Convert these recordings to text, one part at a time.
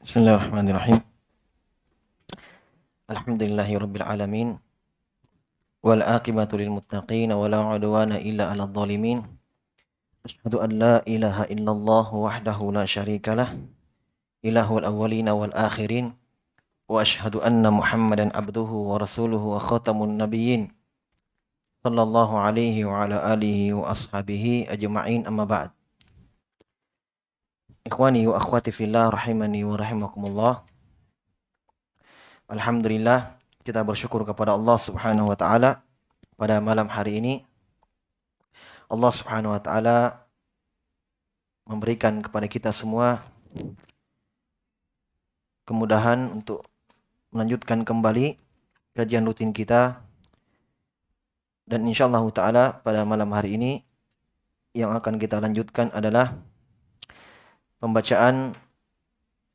بسم الله الرحمن الرحيم الحمد لله رب العالمين والآقبة للمتقين ولا عدوان إلا على الظالمين أشهد أن لا إله إلا الله وحده لا شريك له إله الأولين والآخرين وأشهد أن محمدا عبده ورسوله وخاتم النبيين صلى الله عليه وعلى آله وأصحابه أجمعين أما بعد Ikhwani wa akhwati fillah rahimani wa rahimakumullah. Alhamdulillah kita bersyukur kepada Allah Subhanahu wa taala pada malam hari ini. Allah Subhanahu wa taala memberikan kepada kita semua kemudahan untuk melanjutkan kembali kajian rutin kita dan insyaallah taala pada malam hari ini yang akan kita lanjutkan adalah pembacaan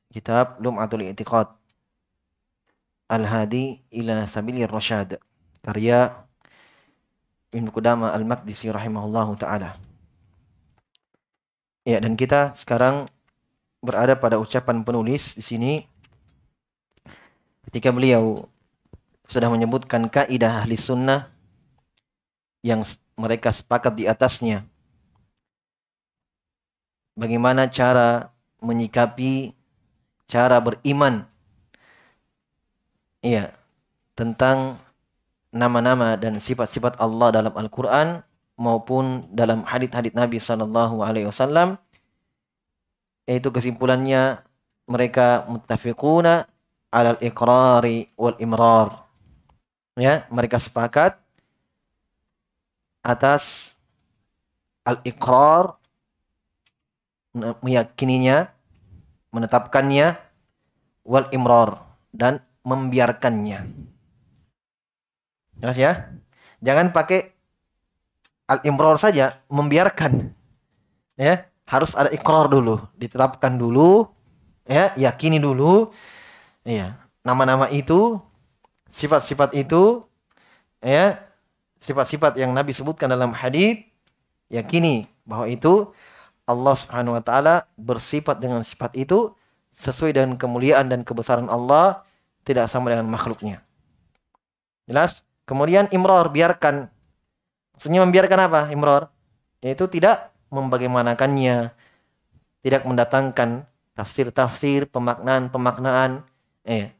kitab Lum'atul I'tiqad Al-Hadi ila Sabili Rasyad karya Ibn Qudama Al-Maqdisi rahimahullahu taala. Ya, dan kita sekarang berada pada ucapan penulis di sini ketika beliau sudah menyebutkan kaidah ahli sunnah yang mereka sepakat di atasnya bagaimana cara menyikapi cara beriman iya tentang nama-nama dan sifat-sifat Allah dalam Al-Qur'an maupun dalam hadits-hadits Nabi sallallahu alaihi wasallam yaitu kesimpulannya mereka muttafiquna al iqrari wal imrar ya mereka sepakat atas al iqrar meyakininya, menetapkannya, wal imror dan membiarkannya. Jelas ya? Jangan pakai al imror saja, membiarkan. Ya, harus ada ikrar dulu, ditetapkan dulu, ya, yakini dulu. Ya, nama-nama itu, sifat-sifat itu, ya, sifat-sifat yang Nabi sebutkan dalam hadis, yakini bahwa itu Allah Subhanahu wa taala bersifat dengan sifat itu sesuai dengan kemuliaan dan kebesaran Allah tidak sama dengan makhluknya. Jelas? Kemudian imror biarkan. Maksudnya membiarkan apa? Imror yaitu tidak membagaimanakannya, tidak mendatangkan tafsir-tafsir, pemaknaan-pemaknaan. Eh.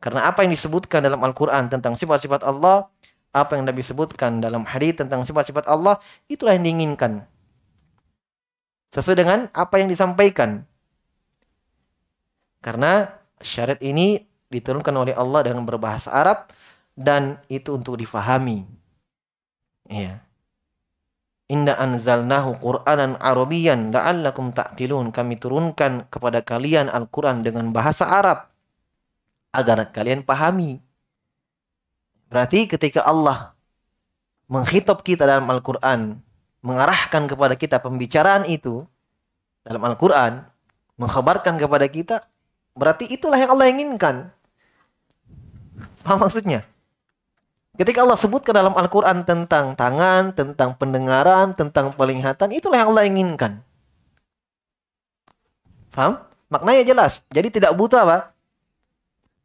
Karena apa yang disebutkan dalam Al-Qur'an tentang sifat-sifat Allah, apa yang Nabi sebutkan dalam hadis tentang sifat-sifat Allah, itulah yang diinginkan sesuai dengan apa yang disampaikan. Karena syariat ini diturunkan oleh Allah dengan berbahasa Arab dan itu untuk difahami. Ya. Inna anzalnahu Qur'anan Arabiyan la'allakum ta'qilun. Kami turunkan kepada kalian Al-Qur'an dengan bahasa Arab agar kalian pahami. Berarti ketika Allah menghitop kita dalam Al-Qur'an mengarahkan kepada kita pembicaraan itu dalam Al-Quran, mengkhabarkan kepada kita, berarti itulah yang Allah inginkan. Paham maksudnya? Ketika Allah sebut ke dalam Al-Quran tentang tangan, tentang pendengaran, tentang penglihatan, itulah yang Allah inginkan. Paham? Maknanya jelas. Jadi tidak butuh apa?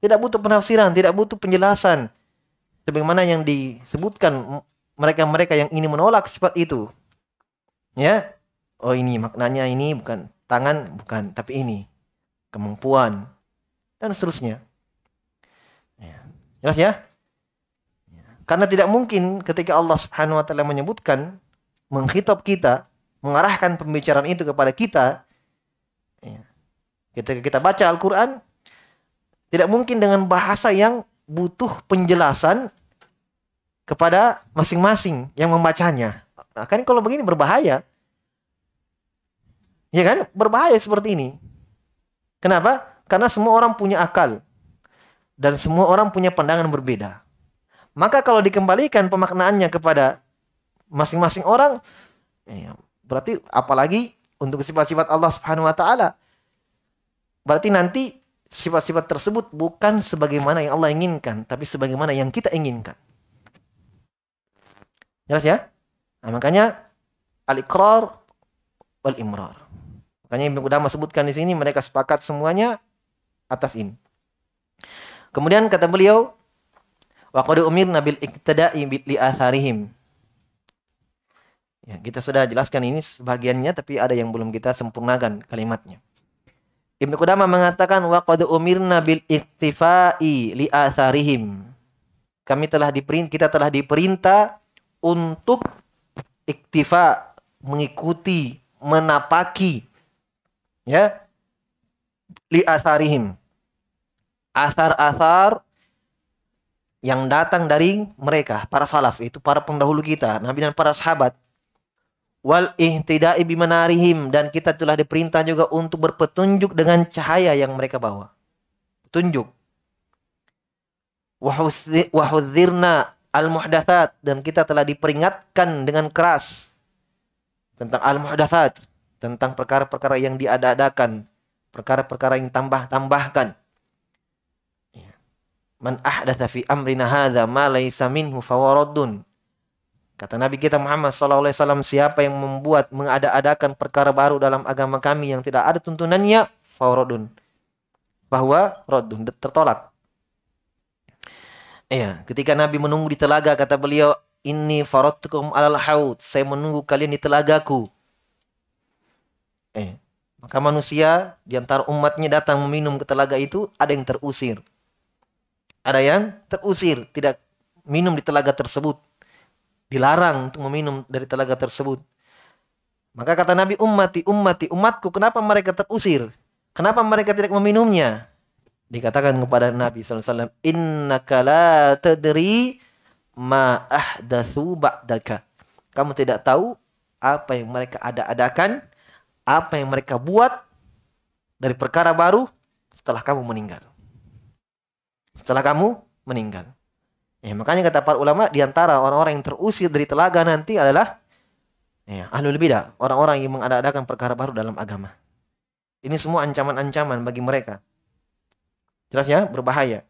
Tidak butuh penafsiran, tidak butuh penjelasan. Sebagaimana yang disebutkan mereka-mereka yang ini menolak sifat itu. Ya. Oh ini maknanya ini bukan tangan bukan tapi ini kemampuan dan seterusnya. Ya. Jelas ya? ya? Karena tidak mungkin ketika Allah Subhanahu wa taala menyebutkan menghitop kita, mengarahkan pembicaraan itu kepada kita ya. Ketika kita baca Al-Qur'an tidak mungkin dengan bahasa yang butuh penjelasan kepada masing-masing yang membacanya. Nah, kan kalau begini berbahaya. Ya kan? Berbahaya seperti ini. Kenapa? Karena semua orang punya akal. Dan semua orang punya pandangan berbeda. Maka kalau dikembalikan pemaknaannya kepada masing-masing orang, ya, ya berarti apalagi untuk sifat-sifat Allah Subhanahu wa taala. Berarti nanti sifat-sifat tersebut bukan sebagaimana yang Allah inginkan, tapi sebagaimana yang kita inginkan. Jelas ya? Nah, makanya al-iqrar wal imrar. Makanya Ibnu Qudamah sebutkan di sini mereka sepakat semuanya atas ini. Kemudian kata beliau wa qad umirna bil iqtida'i li atharihim. Ya, kita sudah jelaskan ini sebagiannya tapi ada yang belum kita sempurnakan kalimatnya. Ibnu Qudamah mengatakan wa qad umirna bil iktifa'i li atharihim. Kami telah diperintah kita telah diperintah untuk iktifa mengikuti, menapaki ya li asarihim. Asar-asar yang datang dari mereka, para salaf, itu para pendahulu kita, nabi dan para sahabat. Wal ihtida'i bimanarihim dan kita telah diperintah juga untuk berpetunjuk dengan cahaya yang mereka bawa. Petunjuk. wahuzirna al muhdathat dan kita telah diperingatkan dengan keras tentang al muhdathat tentang perkara-perkara yang diada perkara-perkara yang tambah-tambahkan. Ya. Man ahdatha fi amrina hadza ma laysa minhu Kata Nabi kita Muhammad sallallahu alaihi wasallam, siapa yang membuat mengada-adakan perkara baru dalam agama kami yang tidak ada tuntunannya, fawaradun. Bahwa rodun tertolak. Iya, ketika Nabi menunggu di telaga kata beliau, ini faradtukum alal haud." Saya menunggu kalian di telagaku. Eh, maka manusia di antara umatnya datang meminum ke telaga itu, ada yang terusir. Ada yang terusir, tidak minum di telaga tersebut. Dilarang untuk meminum dari telaga tersebut. Maka kata Nabi, "Ummati, ummati, umatku, kenapa mereka terusir? Kenapa mereka tidak meminumnya?" dikatakan kepada Nabi SAW, Inna terdiri tadri ma ahdathu ba'daka. Kamu tidak tahu apa yang mereka ada-adakan, apa yang mereka buat dari perkara baru setelah kamu meninggal. Setelah kamu meninggal. Ya, makanya kata para ulama diantara orang-orang yang terusir dari telaga nanti adalah ya, ahlul bidah, orang-orang yang mengada-adakan perkara baru dalam agama. Ini semua ancaman-ancaman bagi mereka. Jelas ya, berbahaya.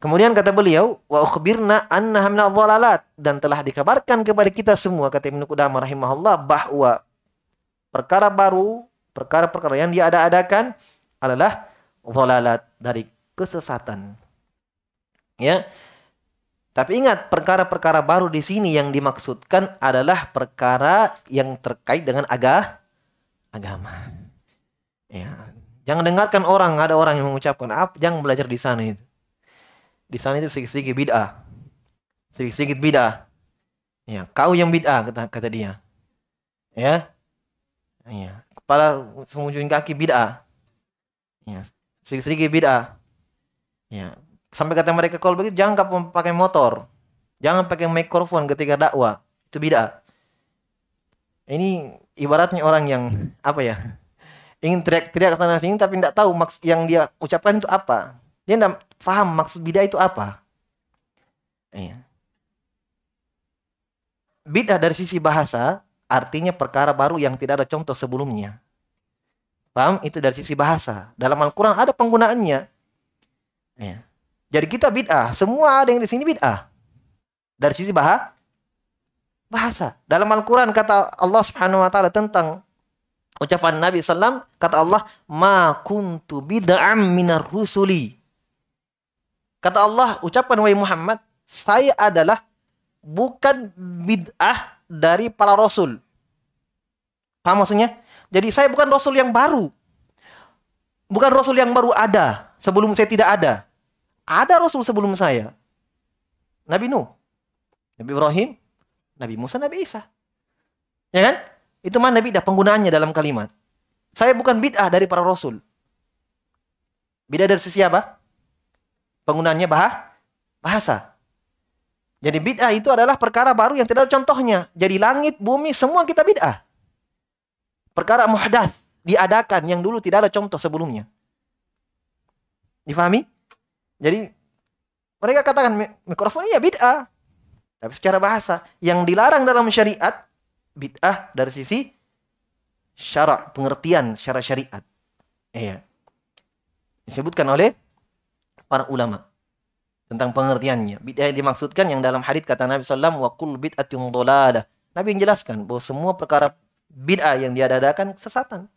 Kemudian kata beliau, wa ukhbirna annaha minal dhalalat dan telah dikabarkan kepada kita semua kata Ibnu Qudamah rahimahullah bahwa perkara baru, perkara-perkara yang dia ada-adakan adalah dhalalat dari kesesatan. Ya. Tapi ingat, perkara-perkara baru di sini yang dimaksudkan adalah perkara yang terkait dengan aga agama. Ya, Jangan dengarkan orang, ada orang yang mengucapkan apa, jangan belajar di sana itu. Di sana itu sedikit-sedikit bid'ah. Sedikit-sedikit bid'ah. Ya, kau yang bid'ah kata, kata dia. Ya. Ya, kepala semujuin kaki bid'ah. Ya, sedikit-sedikit bid'ah. Ya, sampai kata mereka kalau begitu jangan kau pakai motor. Jangan pakai mikrofon ketika dakwah. Itu bid'ah. Ini ibaratnya orang yang apa ya? ingin teriak-teriak sana sini tapi tidak tahu maksud yang dia ucapkan itu apa. Dia tidak paham maksud bidah itu apa. Iya. Bidah dari sisi bahasa artinya perkara baru yang tidak ada contoh sebelumnya. Paham? Itu dari sisi bahasa. Dalam Al-Quran ada penggunaannya. Iya. Jadi kita bid'ah. Semua ada yang di sini bid'ah. Dari sisi bahasa bahasa. Dalam Al-Quran kata Allah Subhanahu wa taala tentang Ucapan Nabi Sallam kata Allah, Ma kuntu bida'am minar rusuli. Kata Allah, ucapan Nabi Muhammad, saya adalah bukan bid'ah dari para rasul. Paham maksudnya? Jadi saya bukan rasul yang baru. Bukan rasul yang baru ada sebelum saya tidak ada. Ada rasul sebelum saya. Nabi Nuh, Nabi Ibrahim, Nabi Musa, Nabi Isa. Ya kan? Itu mana bid'ah penggunaannya dalam kalimat. Saya bukan bid'ah dari para rasul. Bid'ah dari sisi apa? Penggunaannya bahasa. Jadi bid'ah itu adalah perkara baru yang tidak ada contohnya. Jadi langit, bumi, semua kita bid'ah. Perkara muhdath diadakan yang dulu tidak ada contoh sebelumnya. Difahami? Jadi mereka katakan mikrofon ini ya bid'ah. Tapi secara bahasa yang dilarang dalam syariat bid'ah dari sisi syarak pengertian syarak syariat. Iya. Disebutkan oleh para ulama tentang pengertiannya. Bid'ah yang dimaksudkan yang dalam hadits kata Nabi Sallam wa kull bid'atin dhalalah. Nabi menjelaskan bahwa semua perkara bid'ah yang diadakan sesatan.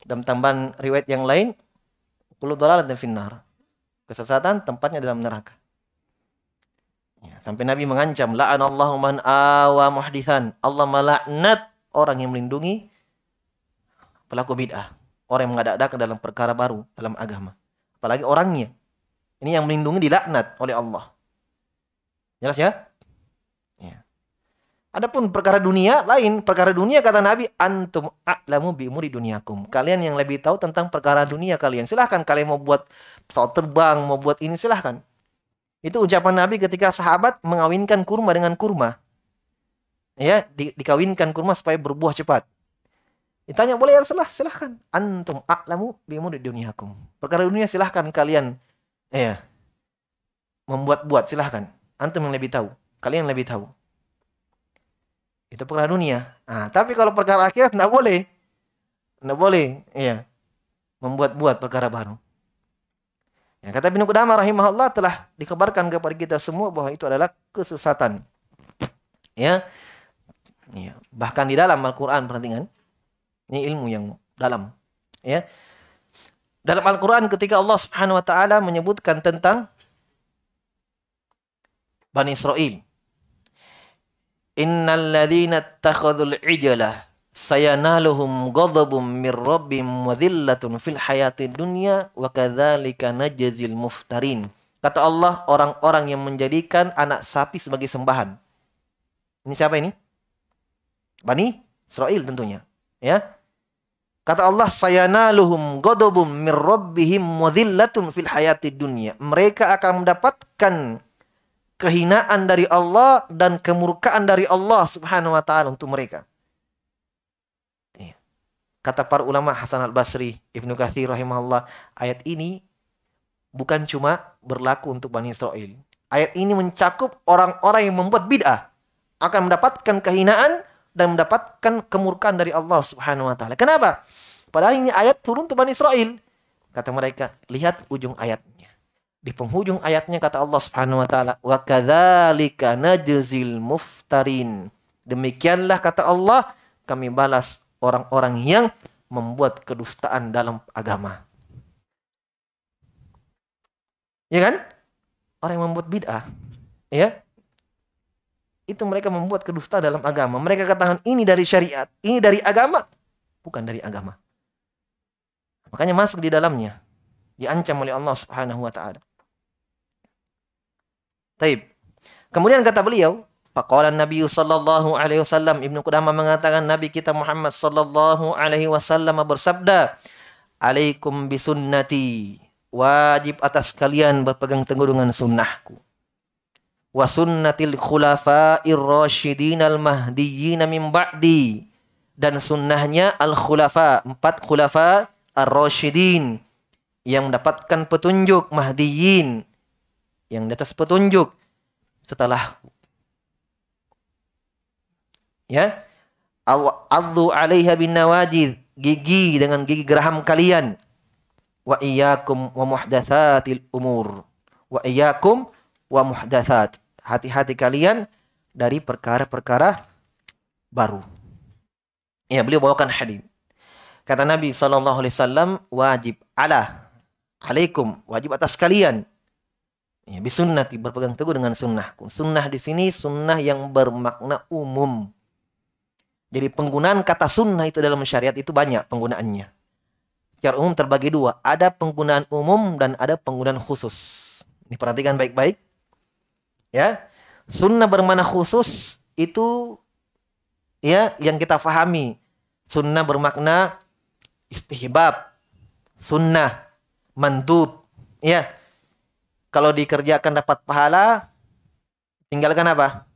Dalam tambahan riwayat yang lain, kull dhalalah dan finnar. Kesesatan tempatnya dalam neraka. Ya, sampai Nabi mengancam, la'an Allahu man awa muhdisan. Allah melaknat orang yang melindungi pelaku bid'ah. Orang yang mengadak-adakan dalam perkara baru dalam agama. Apalagi orangnya. Ini yang melindungi dilaknat oleh Allah. Jelas ya? ya. Adapun perkara dunia lain, perkara dunia kata Nabi antum a'lamu bi umuri dunyakum. Kalian yang lebih tahu tentang perkara dunia kalian. Silahkan kalian mau buat pesawat terbang, mau buat ini silahkan. Itu ucapan Nabi ketika sahabat mengawinkan kurma dengan kurma. Ya, di, dikawinkan kurma supaya berbuah cepat. Ditanya boleh ya Rasulullah, silahkan. Antum a'lamu dunia duniakum. Perkara dunia silahkan kalian ya, membuat-buat silahkan. Antum yang lebih tahu. Kalian lebih tahu. Itu perkara dunia. Nah, tapi kalau perkara akhirat tidak boleh. Tidak boleh. ya Membuat-buat perkara baru. Yang kata Ibnu Qudamah rahimahullah telah dikabarkan kepada kita semua bahwa itu adalah kesesatan. Ya. ya. Bahkan di dalam Al-Qur'an perhatikan. Ini ilmu yang dalam. Ya. Dalam Al-Qur'an ketika Allah Subhanahu wa taala menyebutkan tentang Bani Israel. Innal ladzina ittakhadul sayanaluhum ghadabum mir rabbim wa dhillatun fil hayati dunya wa kadzalika najzil muftarin. Kata Allah orang-orang yang menjadikan anak sapi sebagai sembahan. Ini siapa ini? Bani Israel tentunya, ya. Kata Allah, sayanaluhum ghadabum mir rabbihim wa dhillatun fil hayati dunya. Mereka akan mendapatkan kehinaan dari Allah dan kemurkaan dari Allah Subhanahu wa taala untuk mereka. Kata para ulama Hasan al-Basri, Ibnu Katsir rahimahullah, ayat ini bukan cuma berlaku untuk Bani Israel. Ayat ini mencakup orang-orang yang membuat bid'ah akan mendapatkan kehinaan dan mendapatkan kemurkaan dari Allah Subhanahu wa taala. Kenapa? Padahal ini ayat turun untuk Bani Israel. Kata mereka, lihat ujung ayatnya. Di penghujung ayatnya kata Allah Subhanahu wa taala, "Wa kadzalika najzil muftarin." Demikianlah kata Allah, kami balas orang-orang yang membuat kedustaan dalam agama. Ya kan? Orang yang membuat bid'ah, ya. Itu mereka membuat kedustaan dalam agama. Mereka katakan ini dari syariat, ini dari agama, bukan dari agama. Makanya masuk di dalamnya. Diancam oleh Allah Subhanahu wa taala. Taib. Kemudian kata beliau, Faqala Nabi sallallahu alaihi wasallam Ibnu Qudamah mengatakan Nabi kita Muhammad sallallahu alaihi wasallam bersabda Alaikum bisunnati wajib atas kalian berpegang teguh dengan sunnahku wa sunnatil khulafa'ir rasyidin al mahdiyyin min ba'di dan sunnahnya al khulafa empat khulafa ar rasyidin yang mendapatkan petunjuk mahdiyin yang di atas petunjuk setelah ya adzu alaiha bin nawajid gigi dengan gigi geraham kalian wa iyyakum wa muhdatsatil umur wa iyyakum wa muhdatsat hati-hati kalian dari perkara-perkara baru ya beliau bawakan hadis kata Nabi sallallahu alaihi wasallam wajib ala alaikum wajib atas kalian ya bisunnati berpegang teguh dengan sunnahku sunnah di sini sunnah yang bermakna umum jadi penggunaan kata sunnah itu dalam syariat itu banyak penggunaannya. Secara umum terbagi dua, ada penggunaan umum dan ada penggunaan khusus. Ini perhatikan baik-baik. Ya, sunnah bermakna khusus itu ya yang kita fahami. Sunnah bermakna istihbab, sunnah, mandub, ya. Kalau dikerjakan dapat pahala, tinggalkan apa?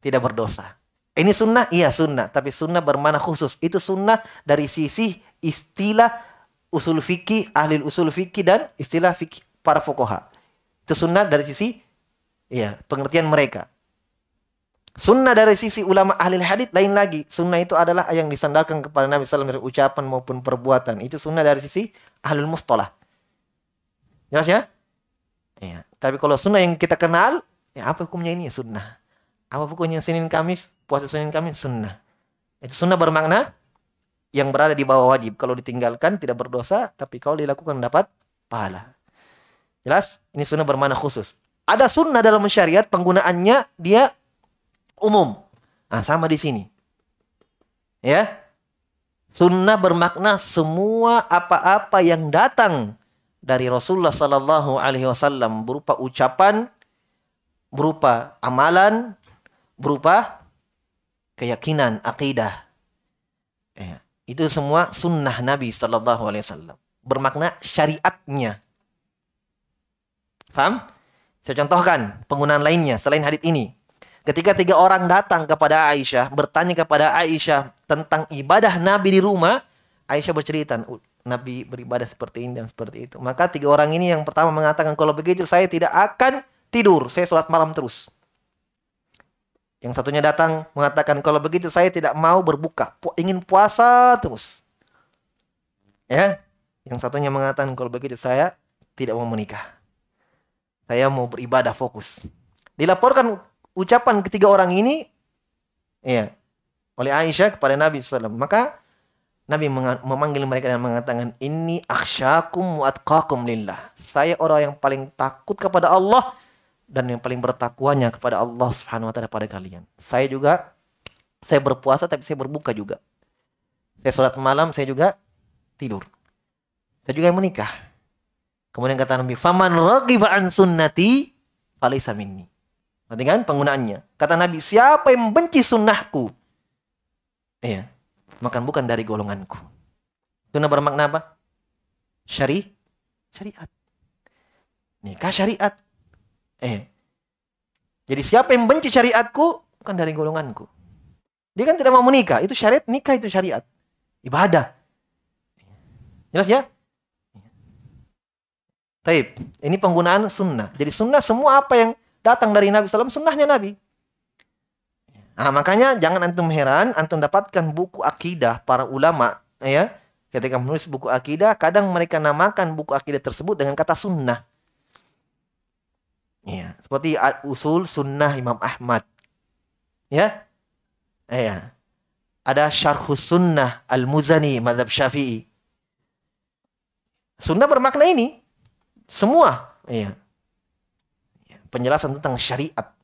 Tidak berdosa. Ini sunnah? Iya sunnah. Tapi sunnah bermana khusus. Itu sunnah dari sisi istilah usul fikih, ahli usul fikih dan istilah fikih para fukoha. Itu sunnah dari sisi iya, pengertian mereka. Sunnah dari sisi ulama ahli hadith lain lagi. Sunnah itu adalah yang disandalkan kepada Nabi SAW dari ucapan maupun perbuatan. Itu sunnah dari sisi ahli mustalah. Jelas ya? Iya. Tapi kalau sunnah yang kita kenal, ya apa hukumnya ini sunnah? Apa hukumnya Senin Kamis? puasa Senin kami sunnah. Itu sunnah bermakna yang berada di bawah wajib. Kalau ditinggalkan tidak berdosa, tapi kalau dilakukan dapat pahala. Jelas? Ini sunnah bermakna khusus. Ada sunnah dalam syariat penggunaannya dia umum. Nah, sama di sini. Ya. Sunnah bermakna semua apa-apa yang datang dari Rasulullah Sallallahu Alaihi Wasallam berupa ucapan, berupa amalan, berupa keyakinan, akidah. Ya, itu semua sunnah Nabi Shallallahu Alaihi Wasallam. Bermakna syariatnya. Paham? Saya contohkan penggunaan lainnya selain hadit ini. Ketika tiga orang datang kepada Aisyah, bertanya kepada Aisyah tentang ibadah Nabi di rumah, Aisyah bercerita, Nabi beribadah seperti ini dan seperti itu. Maka tiga orang ini yang pertama mengatakan, kalau begitu saya tidak akan tidur, saya sholat malam terus. Yang satunya datang mengatakan kalau begitu saya tidak mau berbuka, pu ingin puasa terus. Ya. Yang satunya mengatakan kalau begitu saya tidak mau menikah. Saya mau beribadah fokus. Dilaporkan ucapan ketiga orang ini ya oleh Aisyah kepada Nabi SAW. Maka Nabi memanggil mereka dan mengatakan, Ini akshakum wa lillah. Saya orang yang paling takut kepada Allah dan yang paling bertakwanya kepada Allah Subhanahu wa taala pada kalian. Saya juga saya berpuasa tapi saya berbuka juga. Saya sholat malam, saya juga tidur. Saya juga yang menikah. Kemudian kata Nabi, "Faman raghiba an sunnati falaysa minni." Nanti kan penggunaannya. Kata Nabi, "Siapa yang membenci sunnahku?" Iya, makan bukan dari golonganku. Sunnah bermakna apa? Syari, syariat. Nikah syariat. Eh. Jadi siapa yang benci syariatku bukan dari golonganku. Dia kan tidak mau menikah, itu syariat nikah itu syariat. Ibadah. Jelas ya? Taib. Ini penggunaan sunnah. Jadi sunnah semua apa yang datang dari Nabi SAW, sunnahnya Nabi. Nah, makanya jangan antum heran, antum dapatkan buku akidah para ulama, ya. Ketika menulis buku akidah, kadang mereka namakan buku akidah tersebut dengan kata sunnah. Ya, seperti usul sunnah Imam Ahmad. Ya. Eh, ya. Ada syarhus sunnah Al-Muzani madhab Syafi'i. Sunnah bermakna ini semua, iya. ya. Penjelasan tentang syariat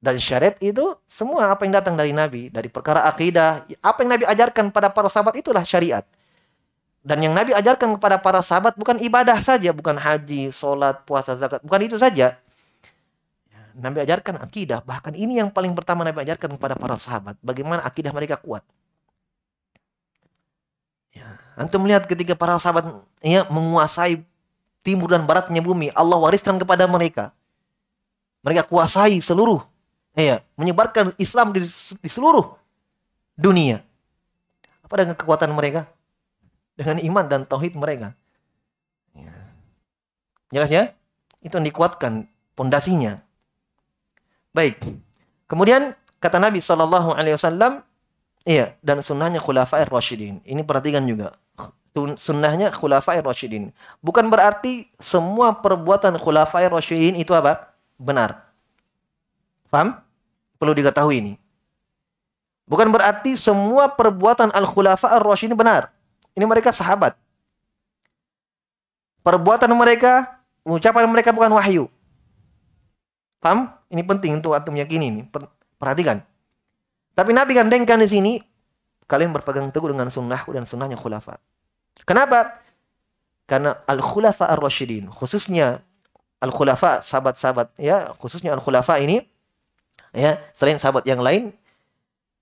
dan syariat itu semua apa yang datang dari Nabi, dari perkara akidah, apa yang Nabi ajarkan pada para sahabat itulah syariat. Dan yang Nabi ajarkan kepada para sahabat bukan ibadah saja, bukan haji, sholat, puasa, zakat, bukan itu saja. Nabi ajarkan akidah. Bahkan ini yang paling pertama Nabi ajarkan kepada para sahabat. Bagaimana akidah mereka kuat. Ya. Antum melihat ketika para sahabat ya, menguasai timur dan baratnya bumi. Allah wariskan kepada mereka. Mereka kuasai seluruh. Ya, menyebarkan Islam di, di seluruh dunia. Apa dengan kekuatan mereka? Dengan iman dan tauhid mereka. Ya. Jelas ya? Itu yang dikuatkan pondasinya. Baik. Kemudian kata Nabi Shallallahu Alaihi Wasallam, iya dan sunnahnya khulafair rasyidin. Ini perhatikan juga sunnahnya khulafair rasyidin. Bukan berarti semua perbuatan khulafair rasyidin itu apa? Benar. Paham? Perlu diketahui ini. Bukan berarti semua perbuatan al-khulafa ar-rasyidin benar. Ini mereka sahabat. Perbuatan mereka, ucapan mereka bukan wahyu. Paham? Ini penting untuk antum meyakini ini. Perhatikan. Tapi Nabi gandengkan di sini kalian berpegang teguh dengan sunnahku dan sunnahnya khulafa. Kenapa? Karena al-khulafa ar-rasyidin, khususnya al-khulafa sahabat-sahabat ya, khususnya al-khulafa ini ya, selain sahabat yang lain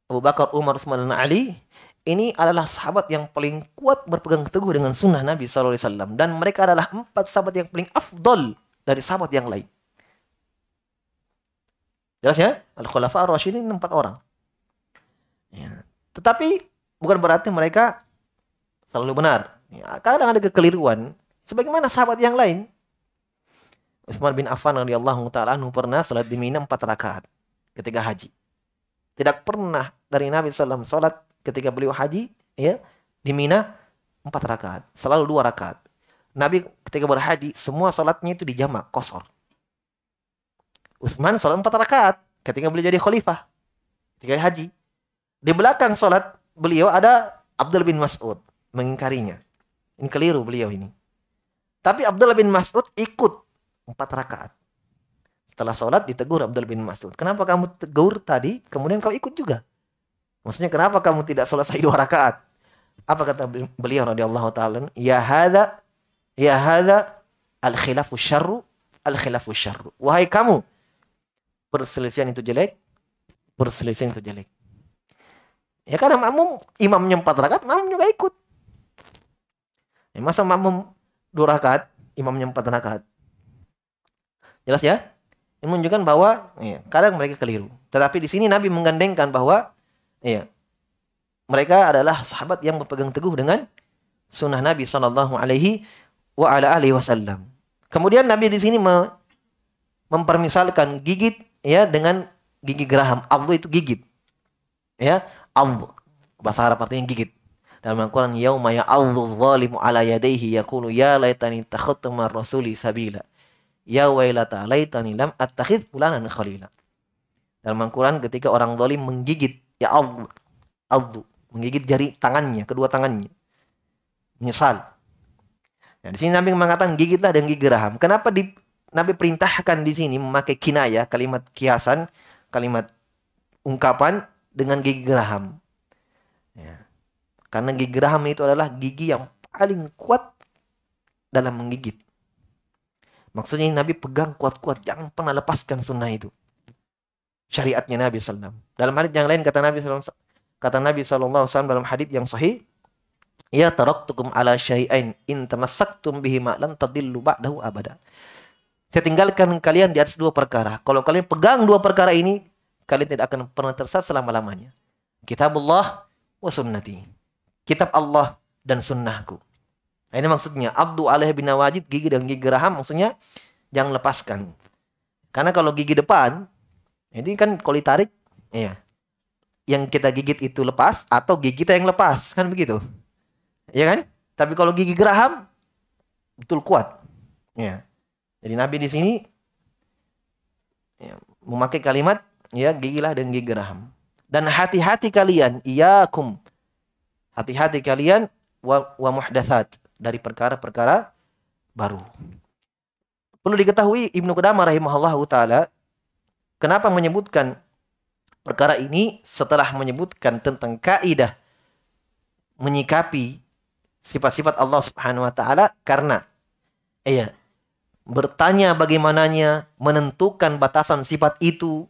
Abu Bakar, Umar, Utsman dan Ali ini adalah sahabat yang paling kuat berpegang teguh dengan sunnah Nabi SAW. Dan mereka adalah empat sahabat yang paling afdol dari sahabat yang lain. Jelas ya? Al-Khulafa Ar-Rasyidin empat orang. Ya. Tetapi bukan berarti mereka selalu benar. Ya, kadang ada kekeliruan. Sebagaimana sahabat yang lain. Utsman bin Affan radhiyallahu taala pernah salat di Mina empat rakaat ketika haji. Tidak pernah dari Nabi SAW salat ketika beliau haji ya di Mina empat rakaat, selalu dua rakaat. Nabi ketika berhaji semua salatnya itu dijamak kosor. Utsman sholat empat rakaat ketika beliau jadi khalifah. Ketika haji. Di belakang sholat beliau ada Abdul bin Mas'ud mengingkarinya. Ini keliru beliau ini. Tapi Abdul bin Mas'ud ikut empat rakaat. Setelah sholat ditegur Abdul bin Mas'ud. Kenapa kamu tegur tadi, kemudian kau ikut juga? Maksudnya kenapa kamu tidak selesai dua rakaat? Apa kata beliau radhiyallahu taala? Ya hada ya hada al khilafu syarru al khilafu syarru. Wahai kamu, perselisihan itu jelek, perselisihan itu jelek. Ya karena makmum imamnya empat rakaat, makmum juga ikut. Ya, masa makmum dua rakaat, imamnya empat rakaat. Jelas ya? Ini menunjukkan bahwa ya, kadang mereka keliru. Tetapi di sini Nabi menggandengkan bahwa ya, mereka adalah sahabat yang berpegang teguh dengan sunnah Nabi Shallallahu Alaihi wa ala alihi wasallam. Kemudian Nabi di sini me mempermisalkan gigit ya dengan gigi geraham. Allah itu gigit. Ya, Allah, Bahasa Arab artinya gigit. Dalam Al-Quran, yauma ya'allu zalimu ala yadaihi yakulu ya laitani takhutumar rasuli sabila. Ya wailata laitani lam attakhid fulanan khalila. Dalam Al-Quran ketika orang zalim menggigit ya Allah, Allah menggigit jari tangannya, kedua tangannya. Menyesal. Nah, di sini Nabi mengatakan gigitlah dengan gigi geraham. Kenapa di, Nabi perintahkan di sini memakai kinaya, kalimat kiasan, kalimat ungkapan dengan gigi geraham. Ya. Karena gigi geraham itu adalah gigi yang paling kuat dalam menggigit. Maksudnya Nabi pegang kuat-kuat, jangan pernah lepaskan sunnah itu. Syariatnya Nabi SAW. Dalam hadis yang lain kata Nabi SAW, kata Nabi SAW dalam hadis yang sahih, Ya taraktukum ala syai'ain in tamassaktum bihi lan tadillu ba'dahu abada. Saya tinggalkan kalian di atas dua perkara. Kalau kalian pegang dua perkara ini, kalian tidak akan pernah tersesat selama-lamanya. Kitab Allah, wa sunnati. Kitab Allah dan sunnahku. Nah, ini maksudnya abdu alaih bin wajib gigi dan gigi geraham maksudnya jangan lepaskan. Karena kalau gigi depan ini kan kalau ditarik iya. Yang kita gigit itu lepas atau gigi kita yang lepas kan begitu. Iya kan? Tapi kalau gigi geraham betul kuat. Iya. Jadi Nabi di sini ya, memakai kalimat ya gigilah dan gigeraham. Dan hati-hati kalian, iyakum. Hati-hati kalian wa, wa dari perkara-perkara baru. Perlu diketahui Ibnu Qudamah rahimahullah taala kenapa menyebutkan perkara ini setelah menyebutkan tentang kaidah menyikapi sifat-sifat Allah Subhanahu wa taala karena iya bertanya bagaimananya, menentukan batasan sifat itu,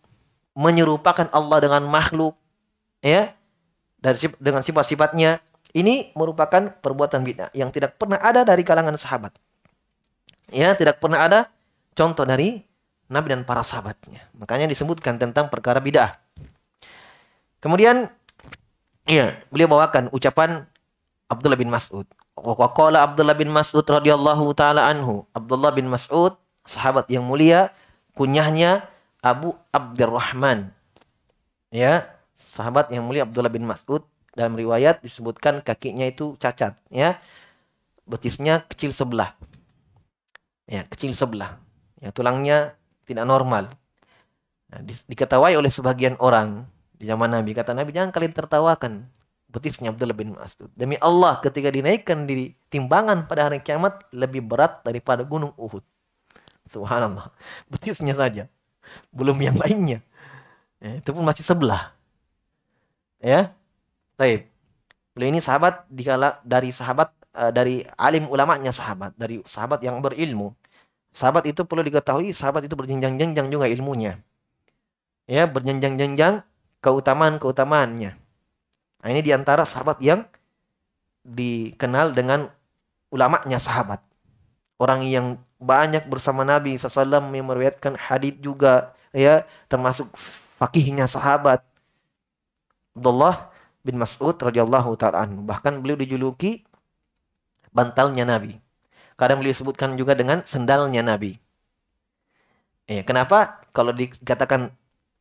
menyerupakan Allah dengan makhluk, ya, dari dengan sifat-sifatnya. Ini merupakan perbuatan bid'ah yang tidak pernah ada dari kalangan sahabat. Ya, tidak pernah ada contoh dari Nabi dan para sahabatnya. Makanya disebutkan tentang perkara bid'ah. Kemudian, ya, beliau bawakan ucapan Abdullah bin Mas'ud. Waqala Abdullah bin Mas'ud radhiyallahu taala anhu. Abdullah bin Mas'ud, sahabat yang mulia, kunyahnya Abu Abdurrahman. Ya, sahabat yang mulia Abdullah bin Mas'ud dalam riwayat disebutkan kakinya itu cacat, ya. Betisnya kecil sebelah. Ya, kecil sebelah. Ya, tulangnya tidak normal. Nah, di, diketawai oleh sebagian orang di zaman Nabi. Kata Nabi, jangan kalian tertawakan. Betisnya Abdullah bin Mas'ud. Demi Allah ketika dinaikkan di timbangan pada hari kiamat lebih berat daripada gunung Uhud. Subhanallah. Betisnya saja. Belum yang lainnya. Ya, itu pun masih sebelah. Ya. Baik. Beliau ini sahabat dikala dari sahabat eh, dari alim ulamanya sahabat, dari sahabat yang berilmu. Sahabat itu perlu diketahui, sahabat itu berjenjang-jenjang juga ilmunya. Ya, berjenjang-jenjang keutamaan-keutamaannya. Nah, ini diantara sahabat yang dikenal dengan ulamanya sahabat. Orang yang banyak bersama Nabi SAW yang meriwayatkan hadith juga ya termasuk fakihnya sahabat Abdullah bin Mas'ud radhiyallahu taala bahkan beliau dijuluki bantalnya Nabi kadang beliau sebutkan juga dengan sendalnya Nabi ya kenapa kalau dikatakan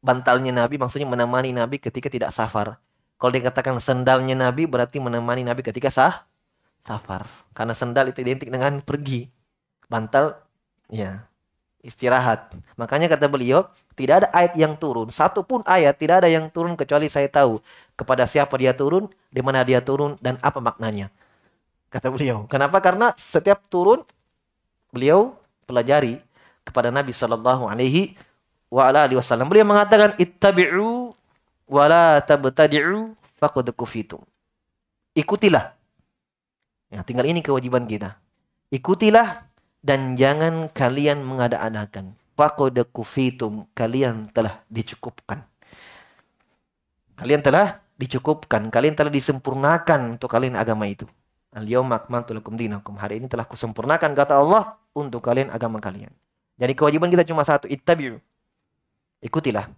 bantalnya Nabi maksudnya menemani Nabi ketika tidak safar kalau dikatakan sendalnya Nabi berarti menemani Nabi ketika sah safar. Karena sendal itu identik dengan pergi. Bantal ya istirahat. Makanya kata beliau, tidak ada ayat yang turun. Satu pun ayat tidak ada yang turun kecuali saya tahu kepada siapa dia turun, di mana dia turun dan apa maknanya. Kata beliau. Kenapa? Karena setiap turun beliau pelajari kepada Nabi Shallallahu alaihi wa alihi wasallam. Beliau mengatakan ittabi'u wala tabtadi'u faqad kufitum. Ikutilah. Ya, tinggal ini kewajiban kita. Ikutilah dan jangan kalian mengada-adakan. Faqad kufitum, kalian telah dicukupkan. Kalian telah dicukupkan, kalian telah disempurnakan untuk kalian agama itu. Al-yawma akmaltu lakum dinakum. Hari ini telah kusempurnakan kata Allah untuk kalian agama kalian. Jadi kewajiban kita cuma satu, ittabi'u. Ikutilah.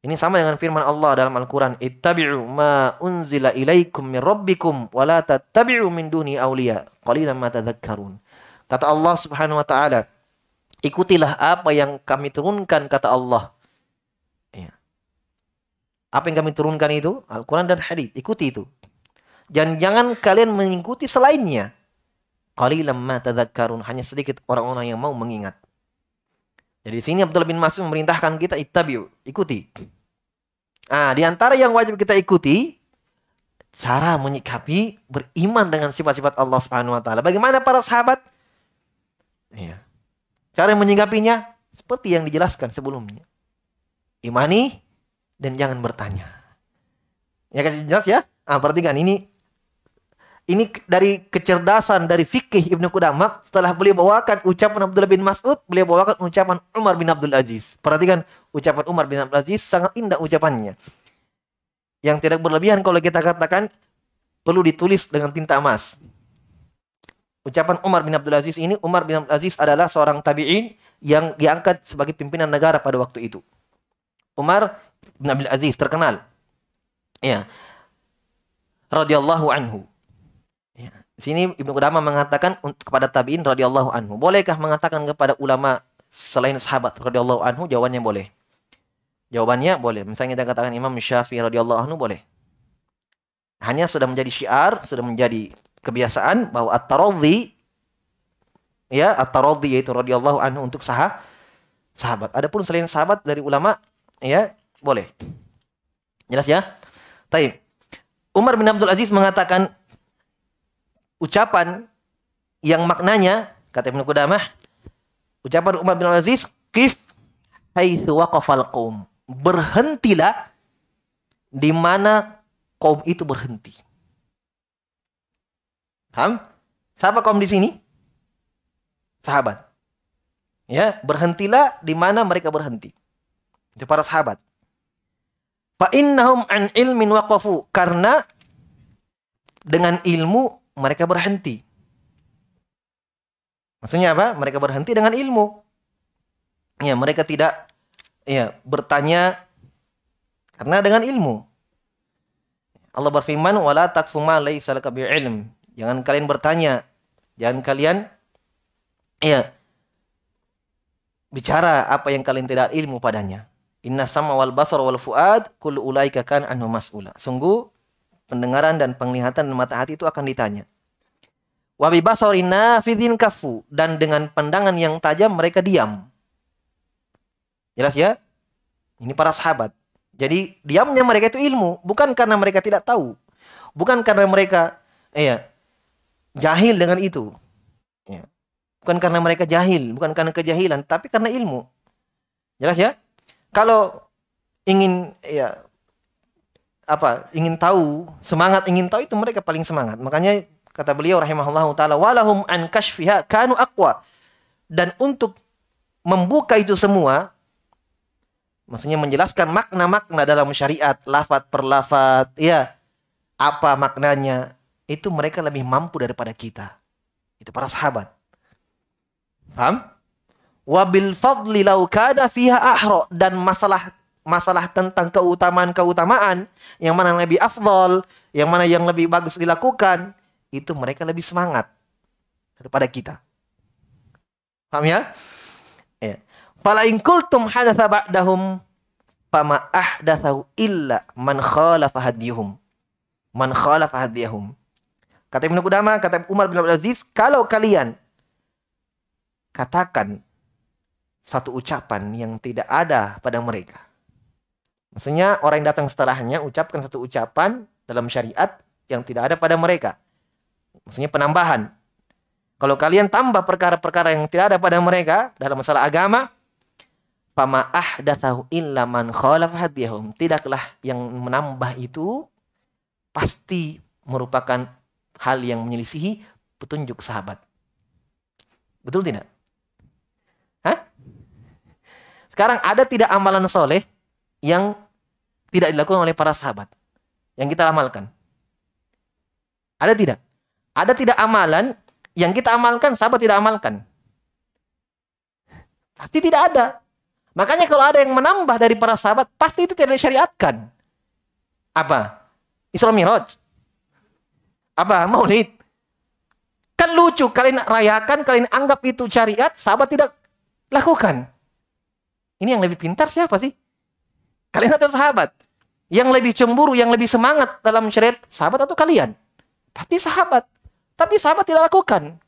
Ini sama dengan firman Allah dalam Al-Quran. Ittabi'u ma unzila ilaikum min rabbikum wa la tattabi'u min duni awliya. Qalilam ma tadhakkarun. Kata Allah subhanahu wa ta'ala. Ikutilah apa yang kami turunkan kata Allah. Ya. Apa yang kami turunkan itu? Al-Quran dan hadis. Ikuti itu. Dan jangan kalian mengikuti selainnya. Qalilam ma tadhakkarun. Hanya sedikit orang-orang yang mau mengingat. Jadi di sini Abdullah bin Mas'ud memerintahkan kita ittabi'u, ikuti. Ah, di antara yang wajib kita ikuti cara menyikapi beriman dengan sifat-sifat Allah Subhanahu wa taala. Bagaimana para sahabat? Ya. Cara menyikapinya seperti yang dijelaskan sebelumnya. Imani dan jangan bertanya. Ya kasih jelas ya. Ah, perhatikan ini ini dari kecerdasan dari fikih Ibnu Qudamah setelah beliau bawakan ucapan Abdullah bin Mas'ud, beliau bawakan ucapan Umar bin Abdul Aziz. Perhatikan ucapan Umar bin Abdul Aziz sangat indah ucapannya. Yang tidak berlebihan kalau kita katakan perlu ditulis dengan tinta emas. Ucapan Umar bin Abdul Aziz ini, Umar bin Abdul Aziz adalah seorang tabi'in yang diangkat sebagai pimpinan negara pada waktu itu. Umar bin Abdul Aziz terkenal. Ya. Radiyallahu anhu di sini Ibnu Qudama mengatakan kepada tabi'in radhiyallahu anhu, bolehkah mengatakan kepada ulama selain sahabat radhiyallahu anhu? Jawabannya boleh. Jawabannya boleh. Misalnya kita katakan Imam Syafi'i radhiyallahu anhu boleh. Hanya sudah menjadi syiar, sudah menjadi kebiasaan bahwa at-taradhi ya at-taradhi yaitu radhiyallahu anhu untuk sah sahabat. Adapun selain sahabat dari ulama ya boleh. Jelas ya? Taib. Umar bin Abdul Aziz mengatakan ucapan yang maknanya kata Ibnu Qudamah ucapan Umar bin Aziz kif haitsu waqafal qaum berhentilah di mana kaum itu berhenti. Paham? Siapa kaum di sini? Sahabat. Ya, berhentilah di mana mereka berhenti. Itu para sahabat. Fa innahum an ilmin waqafu karena dengan ilmu mereka berhenti. Maksudnya apa? Mereka berhenti dengan ilmu. Ya, mereka tidak ya bertanya karena dengan ilmu. Allah berfirman, "Wala takfu ma laysa laka ilm." Jangan kalian bertanya, jangan kalian ya bicara apa yang kalian tidak ilmu padanya. Inna sama wal basar wal fuad kul ulaika kan anhu mas'ula. Sungguh pendengaran dan penglihatan dan mata hati itu akan ditanya. wabibasorina fidin kafu dan dengan pandangan yang tajam mereka diam. Jelas ya? Ini para sahabat. Jadi diamnya mereka itu ilmu, bukan karena mereka tidak tahu, bukan karena mereka iya, jahil dengan itu. Ya. Bukan karena mereka jahil, bukan karena kejahilan, tapi karena ilmu. Jelas ya? Kalau ingin ya apa ingin tahu semangat ingin tahu itu mereka paling semangat makanya kata beliau rahimahullah taala walahum an kashfiha kanu akwa dan untuk membuka itu semua maksudnya menjelaskan makna-makna dalam syariat lafat per lafat ya apa maknanya itu mereka lebih mampu daripada kita itu para sahabat paham wabil fadli laukada fiha ahro dan masalah masalah tentang keutamaan-keutamaan yang mana yang lebih afdol, yang mana yang lebih bagus dilakukan, itu mereka lebih semangat daripada kita. Paham ya? Ya. Fala in kultum hadatsa ba'dahum fama ahdatsahu illa man khalafa hadiyuhum. Man khalafa hadiyuhum. Kata Ibnu Qudamah, kata Umar bin Abdul Aziz, kalau kalian katakan satu ucapan yang tidak ada pada mereka Maksudnya orang yang datang setelahnya ucapkan satu ucapan dalam syariat yang tidak ada pada mereka. Maksudnya penambahan. Kalau kalian tambah perkara-perkara yang tidak ada pada mereka dalam masalah agama, fama ahdatsahu illa man khalaf hadiyahum. Tidaklah yang menambah itu pasti merupakan hal yang menyelisihi petunjuk sahabat. Betul tidak? Hah? Sekarang ada tidak amalan soleh yang tidak dilakukan oleh para sahabat yang kita amalkan? Ada tidak? Ada tidak amalan yang kita amalkan sahabat tidak amalkan? Pasti tidak ada. Makanya kalau ada yang menambah dari para sahabat, pasti itu tidak disyariatkan. Apa? Isra Miraj. Apa? Maulid. Kan lucu, kalian rayakan, kalian anggap itu syariat, sahabat tidak lakukan. Ini yang lebih pintar siapa sih? Kalian atau sahabat? Yang lebih cemburu, yang lebih semangat dalam syariat sahabat atau kalian? Pasti sahabat. Tapi sahabat tidak lakukan.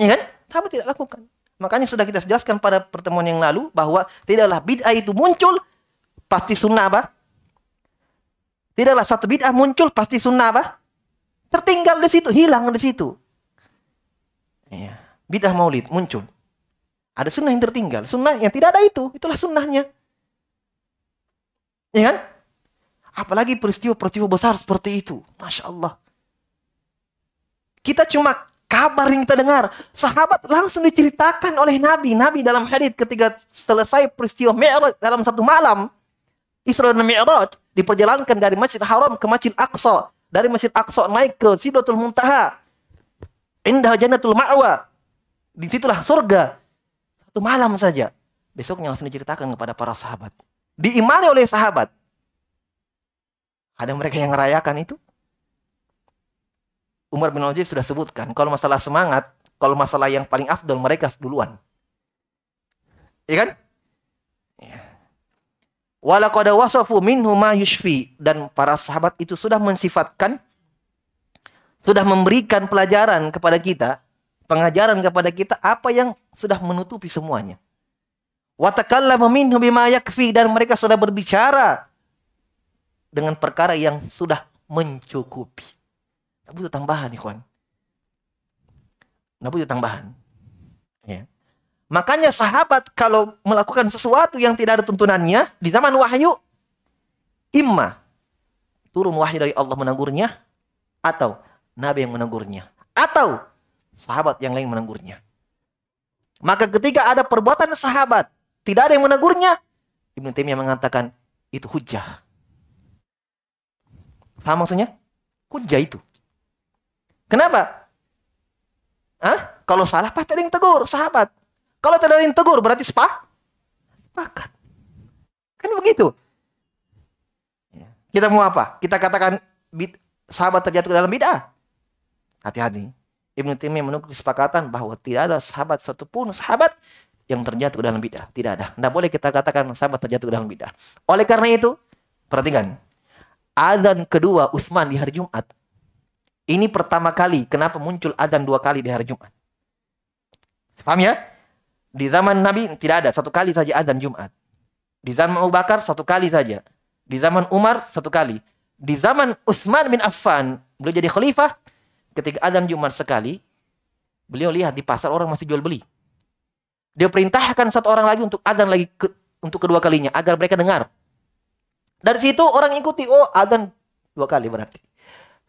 Ya kan? Sahabat tidak lakukan. Makanya sudah kita jelaskan pada pertemuan yang lalu bahwa tidaklah bid'ah itu muncul pasti sunnah apa? Tidaklah satu bid'ah muncul pasti sunnah apa? Tertinggal di situ, hilang di situ. Ya. Bid'ah maulid muncul. Ada sunnah yang tertinggal, sunnah yang tidak ada itu, itulah sunnahnya. Ya kan? Apalagi peristiwa-peristiwa besar seperti itu. Masya Allah. Kita cuma kabar yang kita dengar. Sahabat langsung diceritakan oleh Nabi. Nabi dalam hadis ketika selesai peristiwa Mi'raj dalam satu malam. Isra dan Mi'raj diperjalankan dari Masjid Haram ke Masjid Aqsa. Dari Masjid Aqsa naik ke Sidratul Muntaha. Indah Jannatul Ma'wa. Disitulah surga. Satu malam saja. Besoknya langsung diceritakan kepada para sahabat diimani oleh sahabat. Ada mereka yang merayakan itu? Umar bin al sudah sebutkan, kalau masalah semangat, kalau masalah yang paling afdol mereka duluan. Iya kan? Iya. Walaqad wasafu minhu yushfi dan para sahabat itu sudah mensifatkan sudah memberikan pelajaran kepada kita, pengajaran kepada kita apa yang sudah menutupi semuanya. Watakallah memin bima yakfi dan mereka sudah berbicara dengan perkara yang sudah mencukupi. Tak butuh tambahan, kawan. Tak butuh tambahan. Ya. Makanya sahabat kalau melakukan sesuatu yang tidak ada tuntunannya di zaman wahyu, imma turun wahyu dari Allah menanggurnya atau Nabi yang menanggurnya atau sahabat yang lain menanggurnya. Maka ketika ada perbuatan sahabat tidak ada yang menegurnya. Ibnu Taimiyah mengatakan itu hujah. Paham maksudnya? Hujah itu. Kenapa? Hah? Kalau salah pasti ada yang tegur, sahabat. Kalau tidak ada yang tegur berarti sepah. Sepakat. Kan begitu. Ya. Kita mau apa? Kita katakan sahabat terjatuh dalam bid'ah. Hati-hati. Ibnu Taimiyah menunggu kesepakatan bahwa tidak ada sahabat satupun sahabat yang terjatuh dalam bidah. Tidak ada. Tidak boleh kita katakan sama terjatuh dalam bidah. Oleh karena itu, perhatikan. Adhan kedua Utsman di hari Jumat. Ini pertama kali kenapa muncul adhan dua kali di hari Jumat. Paham ya? Di zaman Nabi tidak ada satu kali saja adhan Jumat. Di zaman Abu Bakar satu kali saja. Di zaman Umar satu kali. Di zaman Utsman bin Affan, beliau jadi khalifah ketika adzan Jumat sekali, beliau lihat di pasar orang masih jual beli. Dia perintahkan satu orang lagi untuk azan lagi ke, untuk kedua kalinya agar mereka dengar. Dari situ orang ikuti, oh azan dua kali berarti.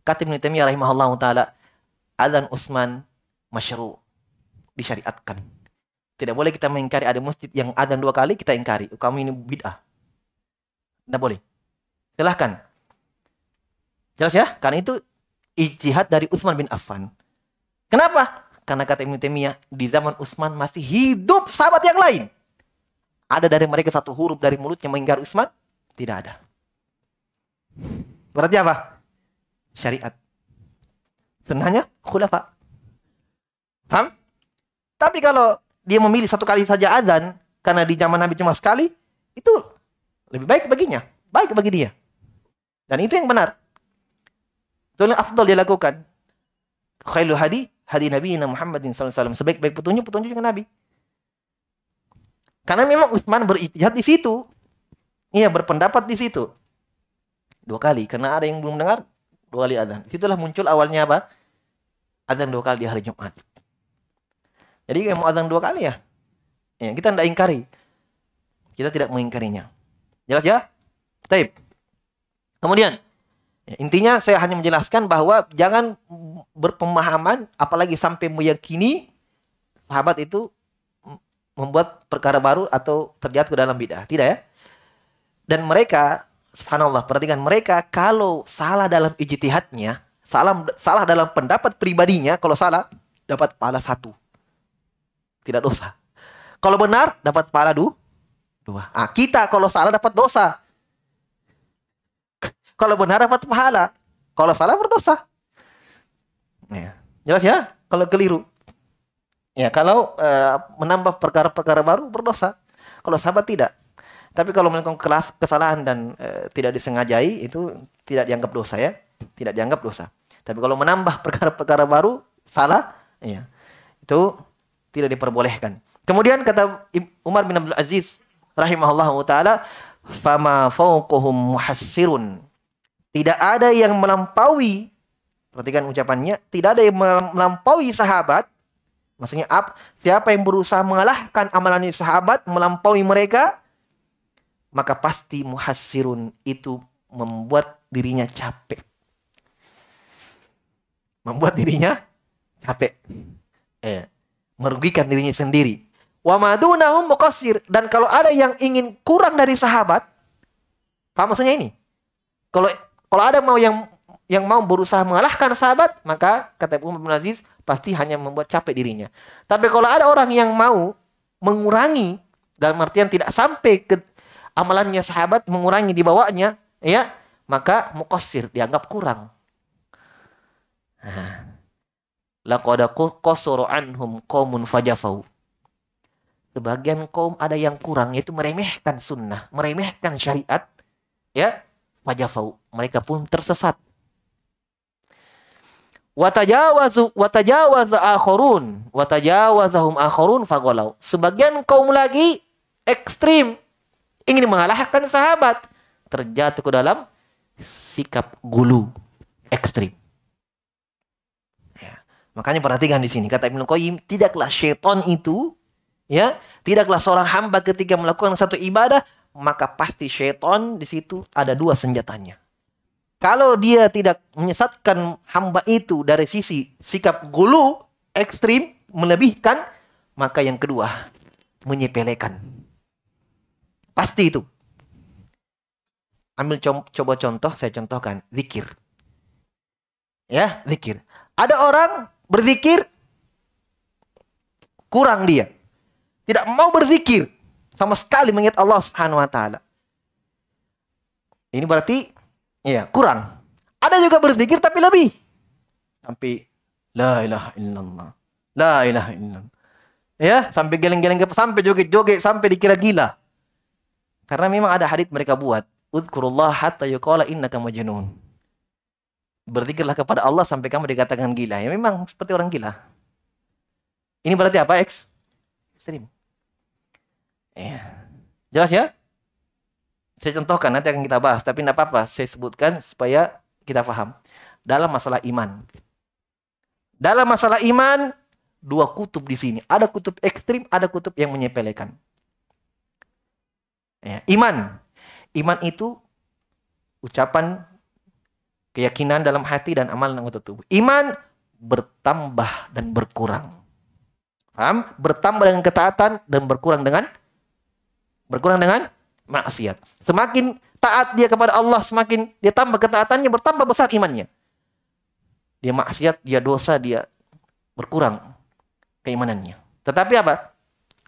Kata Ibnu Taimiyah rahimahullahu taala, azan Utsman masyru disyariatkan. Tidak boleh kita mengingkari ada masjid yang azan dua kali kita ingkari. Oh, kamu ini bid'ah. Tidak boleh. Silahkan. Jelas ya? Karena itu ijtihad dari Utsman bin Affan. Kenapa? Karena kata Ibnu Taimiyah, di zaman Utsman masih hidup sahabat yang lain. Ada dari mereka satu huruf dari mulutnya mengingkari Utsman? Tidak ada. Berarti apa? Syariat. Sebenarnya khulafa. Paham? Tapi kalau dia memilih satu kali saja adzan karena di zaman Nabi cuma sekali, itu lebih baik baginya, baik bagi dia. Dan itu yang benar. Itu yang afdal dia lakukan. Khailu hadi hadi Nabi Muhammadin SAW. Sebaik-baik petunjuk, petunjuk dengan Nabi. Karena memang Utsman berijtihad di situ. Iya, berpendapat di situ. Dua kali, karena ada yang belum dengar, dua kali adzan. Itulah muncul awalnya apa? Adzan dua kali di hari Jumat. Jadi yang mau adzan dua kali ya. ya kita tidak ingkari. Kita tidak mengingkarinya. Jelas ya? Taib. Kemudian Ya, intinya saya hanya menjelaskan bahwa jangan berpemahaman apalagi sampai meyakini sahabat itu membuat perkara baru atau terjatuh ke dalam bid'ah. Tidak ya? Dan mereka, subhanallah, perhatikan mereka kalau salah dalam ijtihadnya, salah salah dalam pendapat pribadinya, kalau salah dapat pahala satu. Tidak dosa. Kalau benar dapat pahala dua. Nah, kita kalau salah dapat dosa. Kalau benar dapat pahala. Kalau salah berdosa. Ya. Jelas ya? Kalau keliru. Ya, kalau uh, menambah perkara-perkara baru berdosa. Kalau sahabat tidak. Tapi kalau melakukan kelas kesalahan dan e, tidak disengajai itu tidak dianggap dosa ya, tidak dianggap dosa. Tapi kalau menambah perkara-perkara baru salah, ya itu tidak diperbolehkan. Kemudian kata Umar bin Abdul Aziz rahimahullahu taala, "Fama fauquhum muhassirun." Tidak ada yang melampaui perhatikan ucapannya, tidak ada yang melampaui sahabat. Maksudnya ab Siapa yang berusaha mengalahkan amalan sahabat, melampaui mereka, maka pasti muhasirun itu membuat dirinya capek. Membuat dirinya capek. Eh, merugikan dirinya sendiri. Wa madunahum dan kalau ada yang ingin kurang dari sahabat, apa maksudnya ini? Kalau kalau ada mau yang yang mau berusaha mengalahkan sahabat, maka kata Umar bin Aziz pasti hanya membuat capek dirinya. Tapi kalau ada orang yang mau mengurangi dalam artian tidak sampai ke amalannya sahabat mengurangi di bawahnya, ya, maka mukosir dianggap kurang. Ah. ada anhum komun fajafau. Sebagian kaum ada yang kurang yaitu meremehkan sunnah, meremehkan syariat, ya, wajafau mereka pun tersesat watajawazu watajawaza akhurun watajawazahum akhurun fagolau sebagian kaum lagi ekstrim ingin mengalahkan sahabat terjatuh ke dalam sikap gulu ekstrim ya. makanya perhatikan di sini kata Ibnu Qayyim tidaklah syaitan itu ya tidaklah seorang hamba ketika melakukan satu ibadah maka pasti syaitan di situ ada dua senjatanya. Kalau dia tidak menyesatkan hamba itu dari sisi sikap gulu, ekstrim, melebihkan, maka yang kedua, menyepelekan. Pasti itu. Ambil coba contoh, saya contohkan, zikir. Ya, zikir. Ada orang berzikir, kurang dia. Tidak mau berzikir, sama sekali mengingat Allah Subhanahu wa taala. Ini berarti ya kurang. Ada juga berzikir tapi lebih. Sampai la ilaha illallah. La ilaha illallah. Ya, sampai geleng-geleng sampai joget-joget sampai dikira gila. Karena memang ada hadis mereka buat, "Udzkurullah hatta yuqala innaka majnun." Berzikirlah kepada Allah sampai kamu dikatakan gila. Ya memang seperti orang gila. Ini berarti apa, X? Ekstrim. Ya. Jelas ya? Saya contohkan nanti akan kita bahas, tapi tidak apa-apa. Saya sebutkan supaya kita paham. Dalam masalah iman. Dalam masalah iman, dua kutub di sini. Ada kutub ekstrim, ada kutub yang menyepelekan. Ya, iman. Iman itu ucapan, keyakinan dalam hati dan amal anggota tubuh. Iman bertambah dan berkurang. Paham? Bertambah dengan ketaatan dan berkurang dengan Berkurang dengan maksiat. Semakin taat dia kepada Allah, semakin dia tambah ketaatannya, bertambah besar imannya. Dia maksiat, dia dosa, dia berkurang keimanannya. Tetapi apa?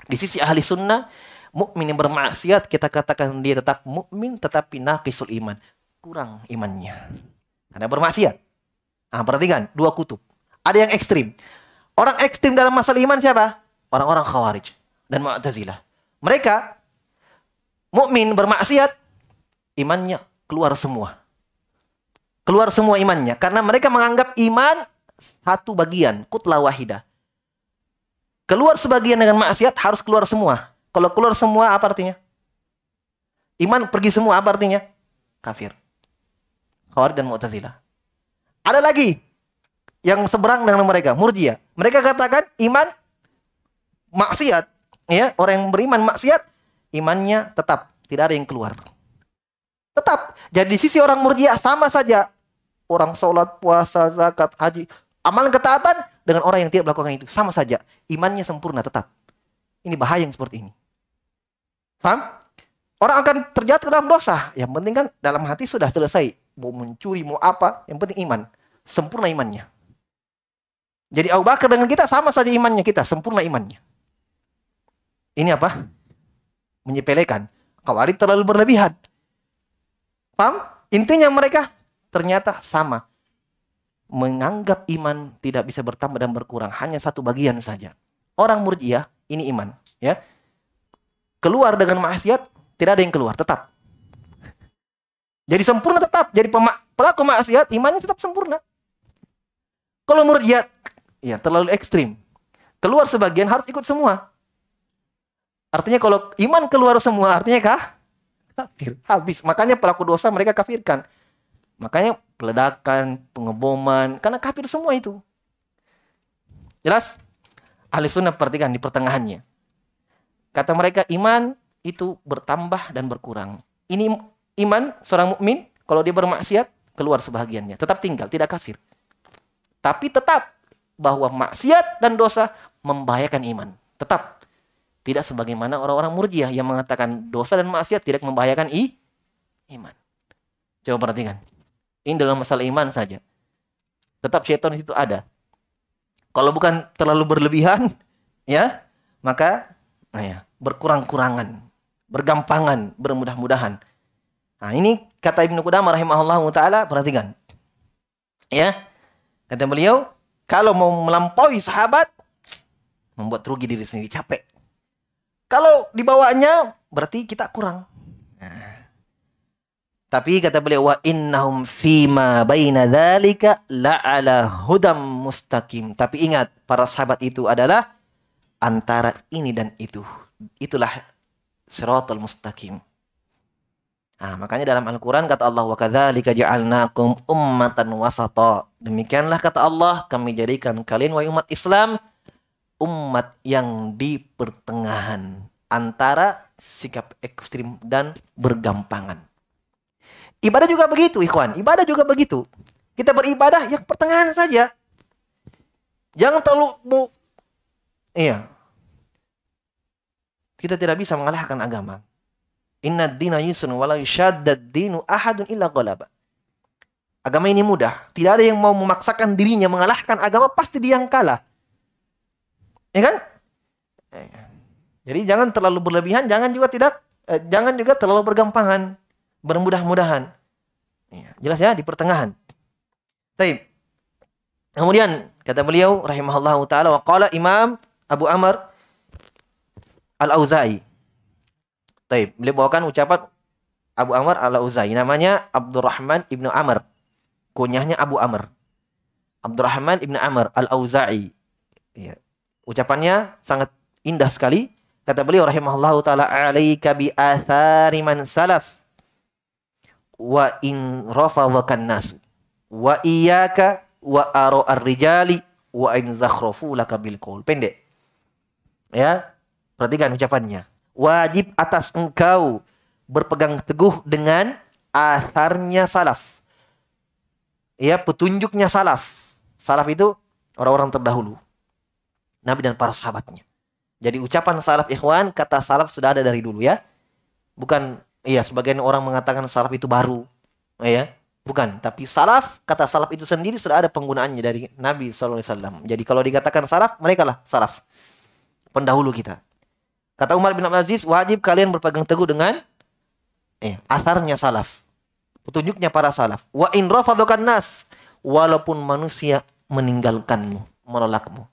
Di sisi ahli sunnah, mukmin yang bermaksiat kita katakan dia tetap mukmin tetapi naqisul iman, kurang imannya. Ada bermaksiat. Nah, perhatikan dua kutub. Ada yang ekstrim. Orang ekstrim dalam masalah iman siapa? Orang-orang khawarij dan mu'tazilah. Mereka mukmin bermaksiat, imannya keluar semua. Keluar semua imannya karena mereka menganggap iman satu bagian, kutlah wahida. Keluar sebagian dengan maksiat harus keluar semua. Kalau keluar semua apa artinya? Iman pergi semua apa artinya? Kafir. Khawarij dan Mu'tazilah. Ada lagi yang seberang dengan mereka, Murjia. Mereka katakan iman maksiat, ya, orang yang beriman maksiat imannya tetap, tidak ada yang keluar. Tetap. Jadi di sisi orang murjiah sama saja. Orang sholat, puasa, zakat, haji, amalan ketaatan dengan orang yang tidak melakukan itu. Sama saja. Imannya sempurna tetap. Ini bahaya yang seperti ini. Paham? Orang akan terjatuh ke dalam dosa. Yang penting kan dalam hati sudah selesai. Mau mencuri, mau apa. Yang penting iman. Sempurna imannya. Jadi Abu Bakar dengan kita sama saja imannya kita, sempurna imannya. Ini apa? menyepelekan. Khawarij terlalu berlebihan. Paham? Intinya mereka ternyata sama. Menganggap iman tidak bisa bertambah dan berkurang. Hanya satu bagian saja. Orang murjiah iya, ini iman. ya Keluar dengan maksiat, tidak ada yang keluar. Tetap. Jadi sempurna tetap. Jadi pelaku maksiat, imannya tetap sempurna. Kalau murjiah, ya iya, terlalu ekstrim. Keluar sebagian harus ikut semua. Artinya kalau iman keluar semua, artinya kah? Kafir. Habis. Makanya pelaku dosa mereka kafirkan. Makanya peledakan, pengeboman, karena kafir semua itu. Jelas? Ahli sunnah perhatikan di pertengahannya. Kata mereka iman itu bertambah dan berkurang. Ini iman seorang mukmin kalau dia bermaksiat keluar sebahagiannya, tetap tinggal, tidak kafir. Tapi tetap bahwa maksiat dan dosa membahayakan iman. Tetap tidak sebagaimana orang-orang murjiah yang mengatakan dosa dan maksiat tidak membahayakan i, iman. Coba perhatikan. Ini dalam masalah iman saja. Tetap setan itu ada. Kalau bukan terlalu berlebihan, ya, maka nah ya, berkurang-kurangan, bergampangan, bermudah-mudahan. Nah, ini kata Ibnu Qudamah rahimahullah taala, perhatikan. Ya. Kata beliau, kalau mau melampaui sahabat membuat rugi diri sendiri, capek. Kalau dibawanya berarti kita kurang. Nah. Tapi kata beliau wa innahum fima baina dzalika la'ala hudam mustaqim. Tapi ingat, para sahabat itu adalah antara ini dan itu. Itulah siratal mustaqim. Nah, makanya dalam Al-Quran kata Allah, wa kadzalika ja'alnakum ummatan wasata. Demikianlah kata Allah, kami jadikan kalian wahai umat Islam umat yang di pertengahan antara sikap ekstrim dan bergampangan. Ibadah juga begitu, ikhwan. Ibadah juga begitu. Kita beribadah yang pertengahan saja. Jangan terlalu bu, iya. Kita tidak bisa mengalahkan agama. Inna dina yusun dinu ahadun illa Agama ini mudah. Tidak ada yang mau memaksakan dirinya mengalahkan agama, pasti dia yang kalah. Ya kan? Jadi jangan terlalu berlebihan, jangan juga tidak eh, jangan juga terlalu bergampangan, bermudah-mudahan. Ya, jelas ya di pertengahan. Tapi Kemudian kata beliau rahimahullah taala Wakala Imam Abu Amr Al-Auza'i. Tapi beliau bawakan ucapan Abu Amr Al-Auza'i namanya Abdurrahman Ibnu Amr. Kunyahnya Abu Amr. Abdurrahman Ibnu Amr Al-Auza'i. Ya. Ucapannya sangat indah sekali. Kata beliau rahimahullah taala alaika bi athari man salaf wa in rafadhakan nasu wa iyaka wa aro ar-rijali wa in zakhrafu laka bil qaul. Pendek. Ya. Perhatikan ucapannya. Wajib atas engkau berpegang teguh dengan asarnya salaf. Ya, petunjuknya salaf. Salaf itu orang-orang terdahulu. Nabi dan para sahabatnya. Jadi ucapan salaf ikhwan, kata salaf sudah ada dari dulu ya. Bukan, iya sebagian orang mengatakan salaf itu baru. Ya, bukan. Tapi salaf, kata salaf itu sendiri sudah ada penggunaannya dari Nabi SAW. Jadi kalau dikatakan salaf, mereka lah salaf. Pendahulu kita. Kata Umar bin Abdul Aziz, wajib kalian berpegang teguh dengan eh, asarnya salaf. Petunjuknya para salaf. Wa in nas. Walaupun manusia meninggalkanmu, menolakmu.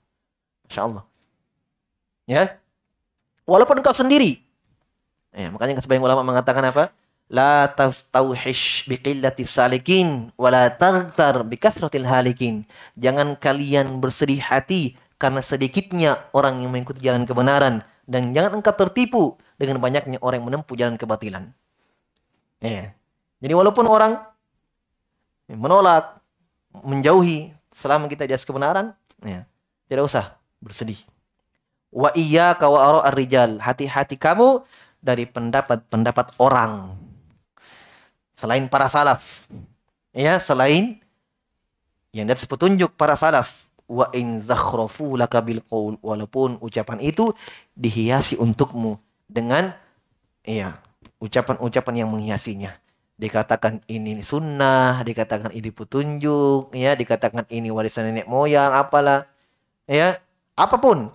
Masya Allah. Ya. Walaupun engkau sendiri. Ya, makanya sebagian ulama mengatakan apa? La tastauhish biqillati salikin wa la taghtar bikathratil halikin. Jangan kalian bersedih hati karena sedikitnya orang yang mengikuti jalan kebenaran dan jangan engkau tertipu dengan banyaknya orang yang menempuh jalan kebatilan. Ya. Jadi walaupun orang menolak, menjauhi selama kita jelas kebenaran, ya, tidak usah bersedih. Wa iya kawa rijal. Hati-hati kamu dari pendapat-pendapat orang. Selain para salaf. Ya, selain yang dapat petunjuk para salaf. Wa in zakhrafu laka bil qaul. Walaupun ucapan itu dihiasi untukmu dengan iya, ucapan-ucapan yang menghiasinya dikatakan ini sunnah, dikatakan ini petunjuk, ya, dikatakan ini warisan nenek moyang, apalah, ya, apapun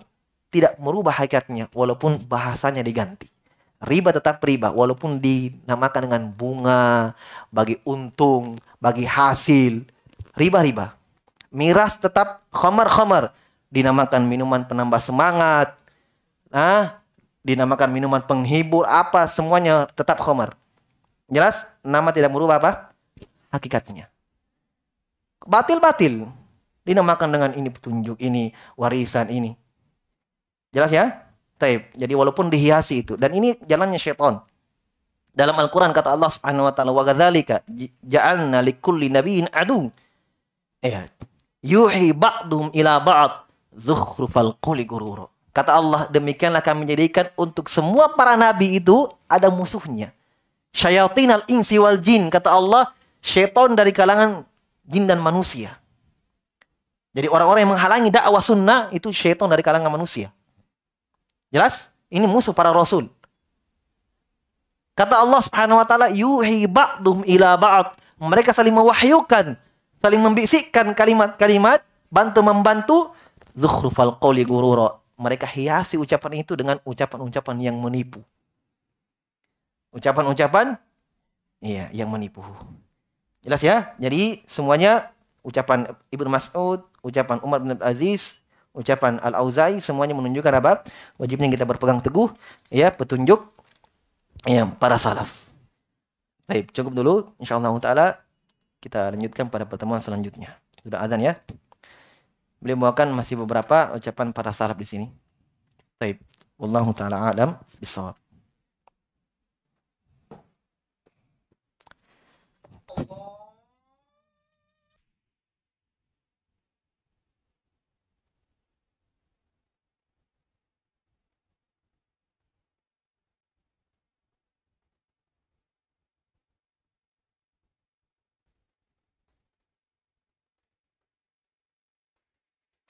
tidak merubah hakikatnya walaupun bahasanya diganti. Riba tetap riba walaupun dinamakan dengan bunga, bagi untung, bagi hasil. Riba-riba. Miras tetap khamar-khamar dinamakan minuman penambah semangat. Nah, dinamakan minuman penghibur apa semuanya tetap khamar. Jelas? Nama tidak merubah apa? Hakikatnya. Batil-batil dinamakan dengan ini petunjuk ini warisan ini jelas ya Taip. jadi walaupun dihiasi itu dan ini jalannya syaitan dalam Al-Quran kata Allah subhanahu wa ta'ala wa gadhalika ja'alna likulli nabiyin adu ya yuhi ba'duhum ila ba'd zukhrufal quli gururu kata Allah demikianlah kami menjadikan untuk semua para nabi itu ada musuhnya syayatin al insi wal jin kata Allah syaitan dari kalangan jin dan manusia jadi orang-orang yang menghalangi dakwah sunnah itu syaitan dari kalangan manusia. Jelas? Ini musuh para rasul. Kata Allah Subhanahu wa taala, "Yuhi ba'dhum ila ba'd." Mereka saling mewahyukan, saling membisikkan kalimat-kalimat, bantu membantu zukhrufal qawli gurura. Mereka hiasi ucapan itu dengan ucapan-ucapan yang menipu. Ucapan-ucapan iya, yang menipu. Jelas ya? Jadi semuanya ucapan Ibnu Mas'ud, ucapan Umar bin Abdul Aziz, ucapan Al-Auza'i semuanya menunjukkan apa? Wajibnya kita berpegang teguh ya petunjuk yang para salaf. Baik, cukup dulu insyaallah taala kita lanjutkan pada pertemuan selanjutnya. Sudah azan ya? Beliau membawakan masih beberapa ucapan para salaf di sini. Baik, wallahu taala alam bisawab. Allah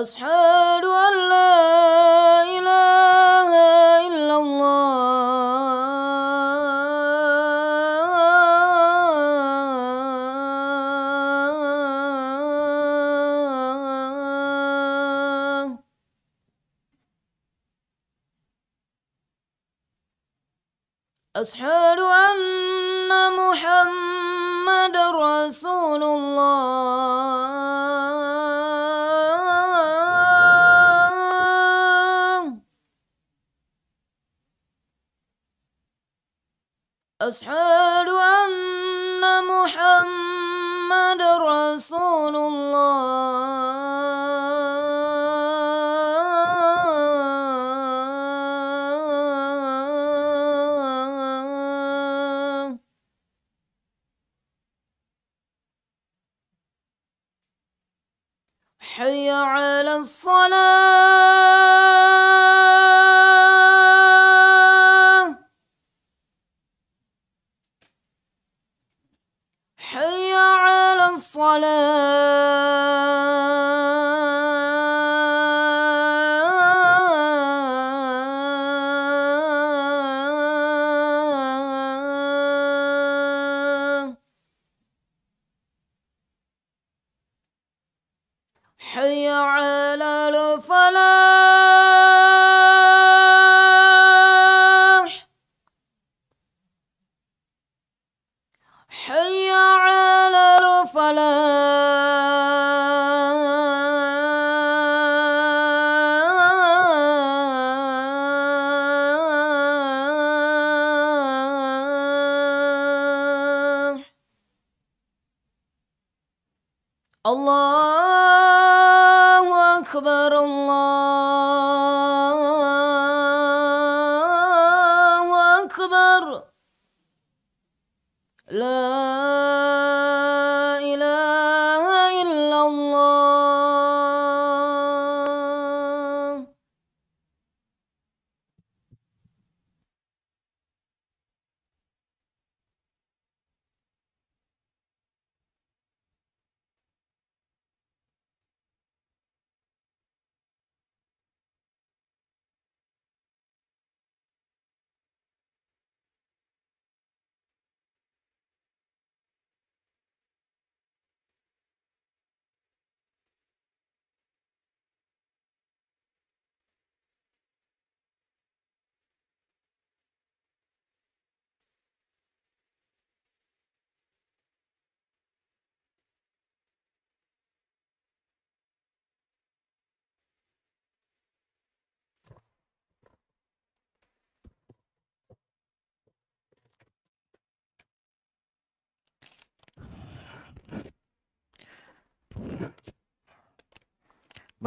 أصحاب أصحاب Hey!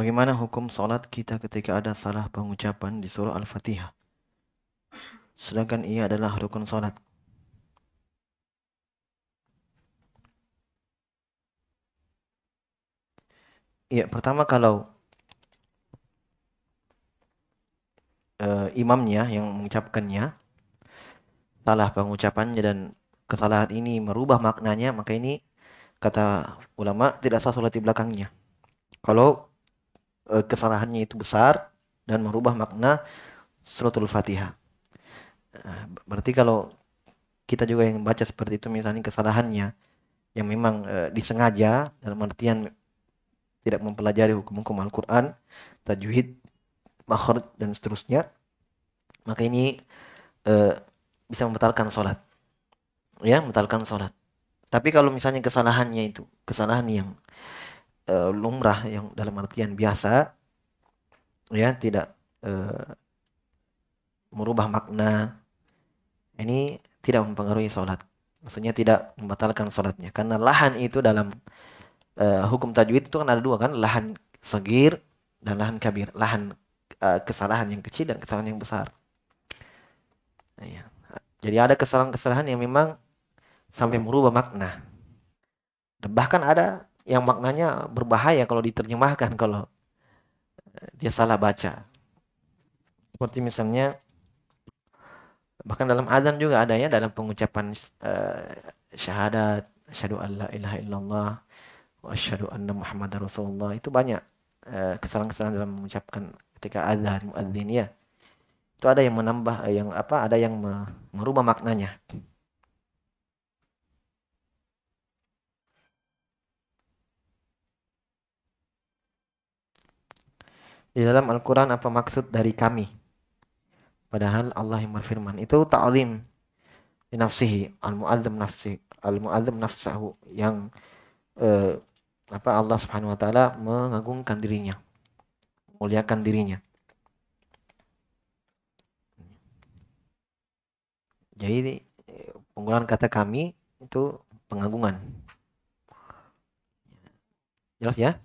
Bagaimana hukum sholat kita ketika ada salah pengucapan di surah Al-Fatihah? Sedangkan ia adalah rukun sholat. Ya, pertama kalau uh, imamnya yang mengucapkannya salah pengucapannya dan kesalahan ini merubah maknanya, maka ini kata ulama tidak sah sholat di belakangnya. Kalau Eh, kesalahannya itu besar dan merubah makna suratul Fatihah. Eh, berarti kalau kita juga yang baca seperti itu misalnya kesalahannya yang memang e, disengaja dalam artian tidak mempelajari hukum-hukum Al-Qur'an, tajwid, makhraj dan seterusnya, maka ini e, bisa membatalkan sholat ya membatalkan sholat tapi kalau misalnya kesalahannya itu kesalahan yang uh, lumrah yang dalam artian biasa ya tidak uh, merubah makna ini tidak mempengaruhi sholat maksudnya tidak membatalkan sholatnya karena lahan itu dalam uh, hukum tajwid itu kan ada dua kan lahan segir dan lahan kabir lahan uh, kesalahan yang kecil dan kesalahan yang besar ya. jadi ada kesalahan-kesalahan yang memang sampai merubah makna bahkan ada yang maknanya berbahaya kalau diterjemahkan kalau eh, dia salah baca. Seperti misalnya bahkan dalam azan juga ada ya dalam pengucapan uh, syahadat asyhadu alla ilaha illallah wa asyhadu anna muhammadar rasulullah itu banyak kesalahan kesalahan-kesalahan dalam mengucapkan ketika azan muadzin ya. Itu ada yang menambah eh, yang apa ada yang merubah maknanya. di dalam Al-Quran apa maksud dari kami. Padahal Allah yang berfirman. Itu ta'lim nafsihi al-mu'adzim nafsi al-mu'adzim nafsahu yang eh, apa Allah Subhanahu wa taala mengagungkan dirinya memuliakan dirinya jadi penggunaan kata kami itu pengagungan jelas ya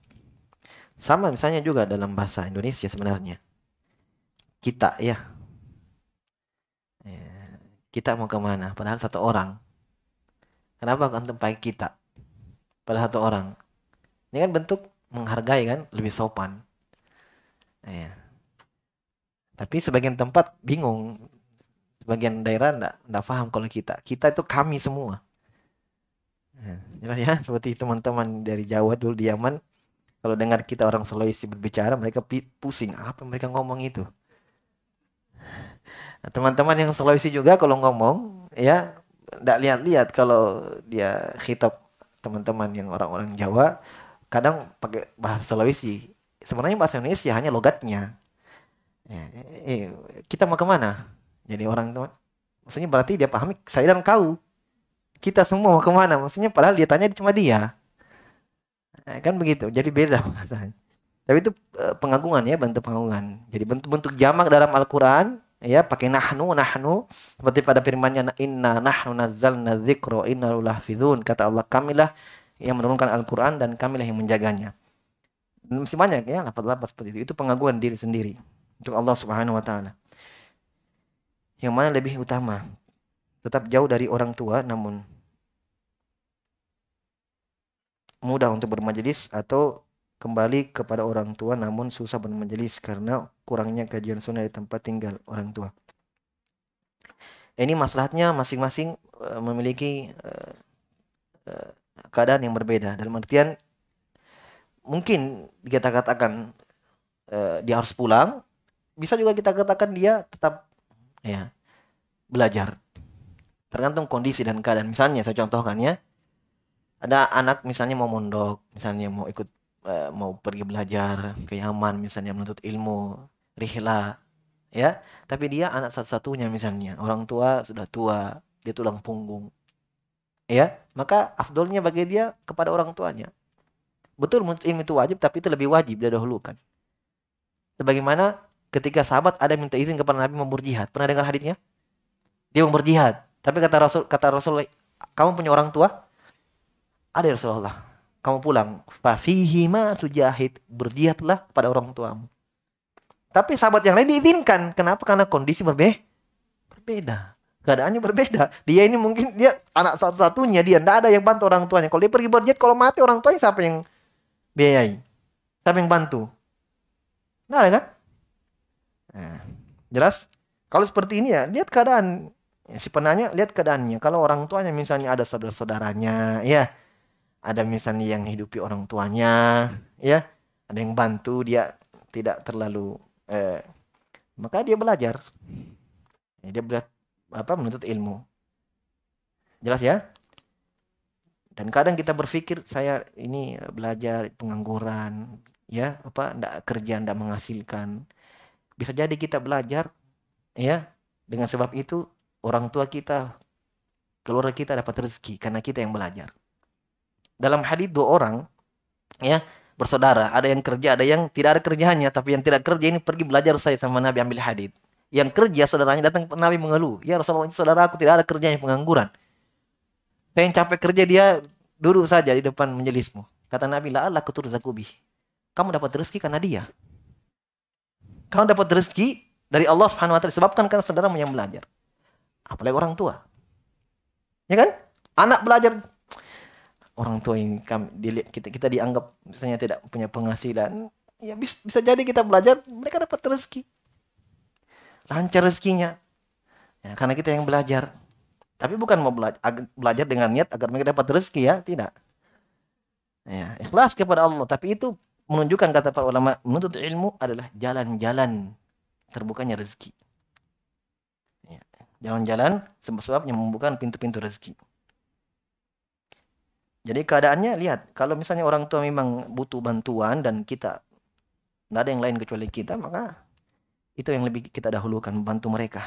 sama misalnya juga dalam bahasa Indonesia sebenarnya. Kita ya. ya kita mau kemana? Padahal satu orang. Kenapa kan tempat kita? Padahal satu orang. Ini kan bentuk menghargai kan, lebih sopan. Ya. Tapi sebagian tempat bingung. Sebagian daerah enggak, enggak paham kalau kita. Kita itu kami semua. Ya, jelas ya, seperti teman-teman dari Jawa dulu di Yaman kalau dengar kita orang Sulawesi berbicara, mereka pusing. Apa mereka ngomong itu? Nah, teman-teman nah, yang Sulawesi juga kalau ngomong, ya tidak lihat-lihat kalau dia hitop teman-teman yang orang-orang Jawa, kadang pakai bahasa Sulawesi. Sebenarnya bahasa Indonesia hanya logatnya. Ya, eh, eh, kita mau kemana? Jadi orang teman, maksudnya berarti dia pahami saya dan kau. Kita semua mau kemana? Maksudnya padahal dia tanya cuma dia. Nah, kan begitu. Jadi beda bahasanya. Tapi itu eh, pengagungan ya, bentuk pengagungan. Jadi bentuk-bentuk jamak dalam Al-Qur'an ya pakai nahnu nahnu seperti pada firman-Nya inna nahnu nazzalna dzikra inna lahfizun kata Allah kamilah yang menurunkan Al-Qur'an dan kamilah yang menjaganya. Dan masih banyak ya lafaz-lafaz seperti itu. Itu pengagungan diri sendiri untuk Allah Subhanahu wa taala. Yang mana lebih utama? Tetap jauh dari orang tua namun mudah untuk bermajelis atau kembali kepada orang tua namun susah bermajelis karena kurangnya kajian sunnah di tempat tinggal orang tua. Ini masalahnya masing-masing eh, memiliki eh, eh, keadaan yang berbeda. Dalam artian mungkin kita katakan dia harus pulang, bisa juga kita katakan dia tetap ya belajar. Tergantung kondisi dan keadaan. Misalnya saya contohkan ya, ada anak misalnya mau mondok misalnya mau ikut eh, mau pergi belajar ke Yaman misalnya menuntut ilmu rihla ya tapi dia anak satu-satunya misalnya orang tua sudah tua dia tulang punggung ya maka afdolnya bagi dia kepada orang tuanya betul menuntut ilmu itu wajib tapi itu lebih wajib dia dahulukan sebagaimana ketika sahabat ada minta izin kepada Nabi mau berjihad, pernah dengar hadisnya dia mau berjihad, tapi kata Rasul kata Rasul kamu punya orang tua ada ya Rasulullah. Kamu pulang. Fafihima tujahid. Berjihadlah pada orang tuamu. Tapi sahabat yang lain diizinkan. Kenapa? Karena kondisi berbe berbeda. Keadaannya berbeda. Dia ini mungkin dia anak satu-satunya. Dia tidak ada yang bantu orang tuanya. Kalau dia pergi berjihad, kalau mati orang tuanya siapa yang biayai? Siapa yang bantu? Nggak ada kan? Nah, jelas? Kalau seperti ini ya, lihat keadaan. Ya, si penanya lihat keadaannya. Kalau orang tuanya misalnya ada saudara-saudaranya, ya ada misalnya yang hidupi orang tuanya ya ada yang bantu dia tidak terlalu eh, maka dia belajar eh, dia belajar apa menuntut ilmu jelas ya dan kadang kita berpikir saya ini belajar pengangguran ya apa ndak kerja ndak menghasilkan bisa jadi kita belajar ya dengan sebab itu orang tua kita keluarga kita dapat rezeki karena kita yang belajar dalam hadis dua orang ya bersaudara, ada yang kerja, ada yang tidak ada kerjaannya, tapi yang tidak kerja ini pergi belajar saya sama Nabi ambil hadis. Yang kerja saudaranya datang ke Nabi mengeluh, "Ya Rasulullah, saudara aku tidak ada kerjanya pengangguran." Saya yang capek kerja dia duduk saja di depan menjelismu. Kata Nabi, "La Allah kuturzakubi." Kamu dapat rezeki karena dia. Kamu dapat rezeki dari Allah Subhanahu wa taala sebabkan karena saudaramu yang belajar. Apalagi orang tua. Ya kan? Anak belajar orang tua yang kami dilihat kita kita dianggap misalnya tidak punya penghasilan ya bis, bisa jadi kita belajar mereka dapat rezeki lancar rezekinya ya, karena kita yang belajar tapi bukan mau belajar, belajar dengan niat agar mereka dapat rezeki ya tidak ya ikhlas kepada Allah tapi itu menunjukkan kata para ulama menuntut ilmu adalah jalan-jalan terbukanya rezeki ya, jalan-jalan sebab-sebabnya membuka pintu-pintu rezeki jadi keadaannya lihat, kalau misalnya orang tua memang butuh bantuan dan kita nggak ada yang lain kecuali kita, maka itu yang lebih kita dahulukan membantu mereka,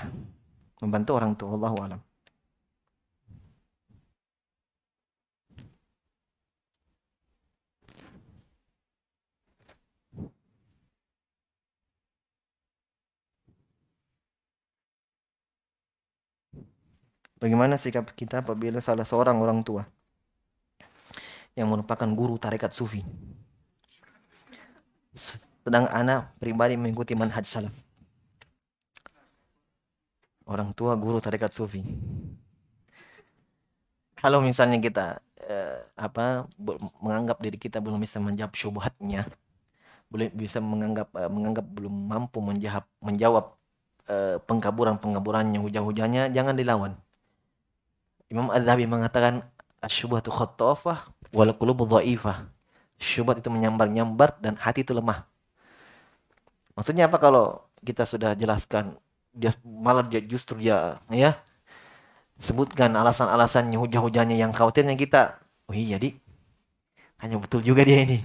membantu orang tua Allah alam. Bagaimana sikap kita apabila salah seorang orang tua yang merupakan guru tarekat sufi. Sedang anak pribadi mengikuti manhaj salaf. Orang tua guru tarekat sufi. Kalau misalnya kita eh, apa menganggap diri kita belum bisa menjawab syubhatnya, belum bisa menganggap eh, menganggap belum mampu menjawab menjawab eh, pengkaburan-pengkaburannya, hujah-hujahnya, jangan dilawan. Imam al zahabi mengatakan asyubhatu khattafah wal qulubu dhaifah. Syubhat itu menyambar-nyambar dan hati itu lemah. Maksudnya apa kalau kita sudah jelaskan dia malah dia justru dia ya, ya sebutkan alasan-alasannya hujah-hujahnya yang khawatirnya kita oh iya di hanya betul juga dia ini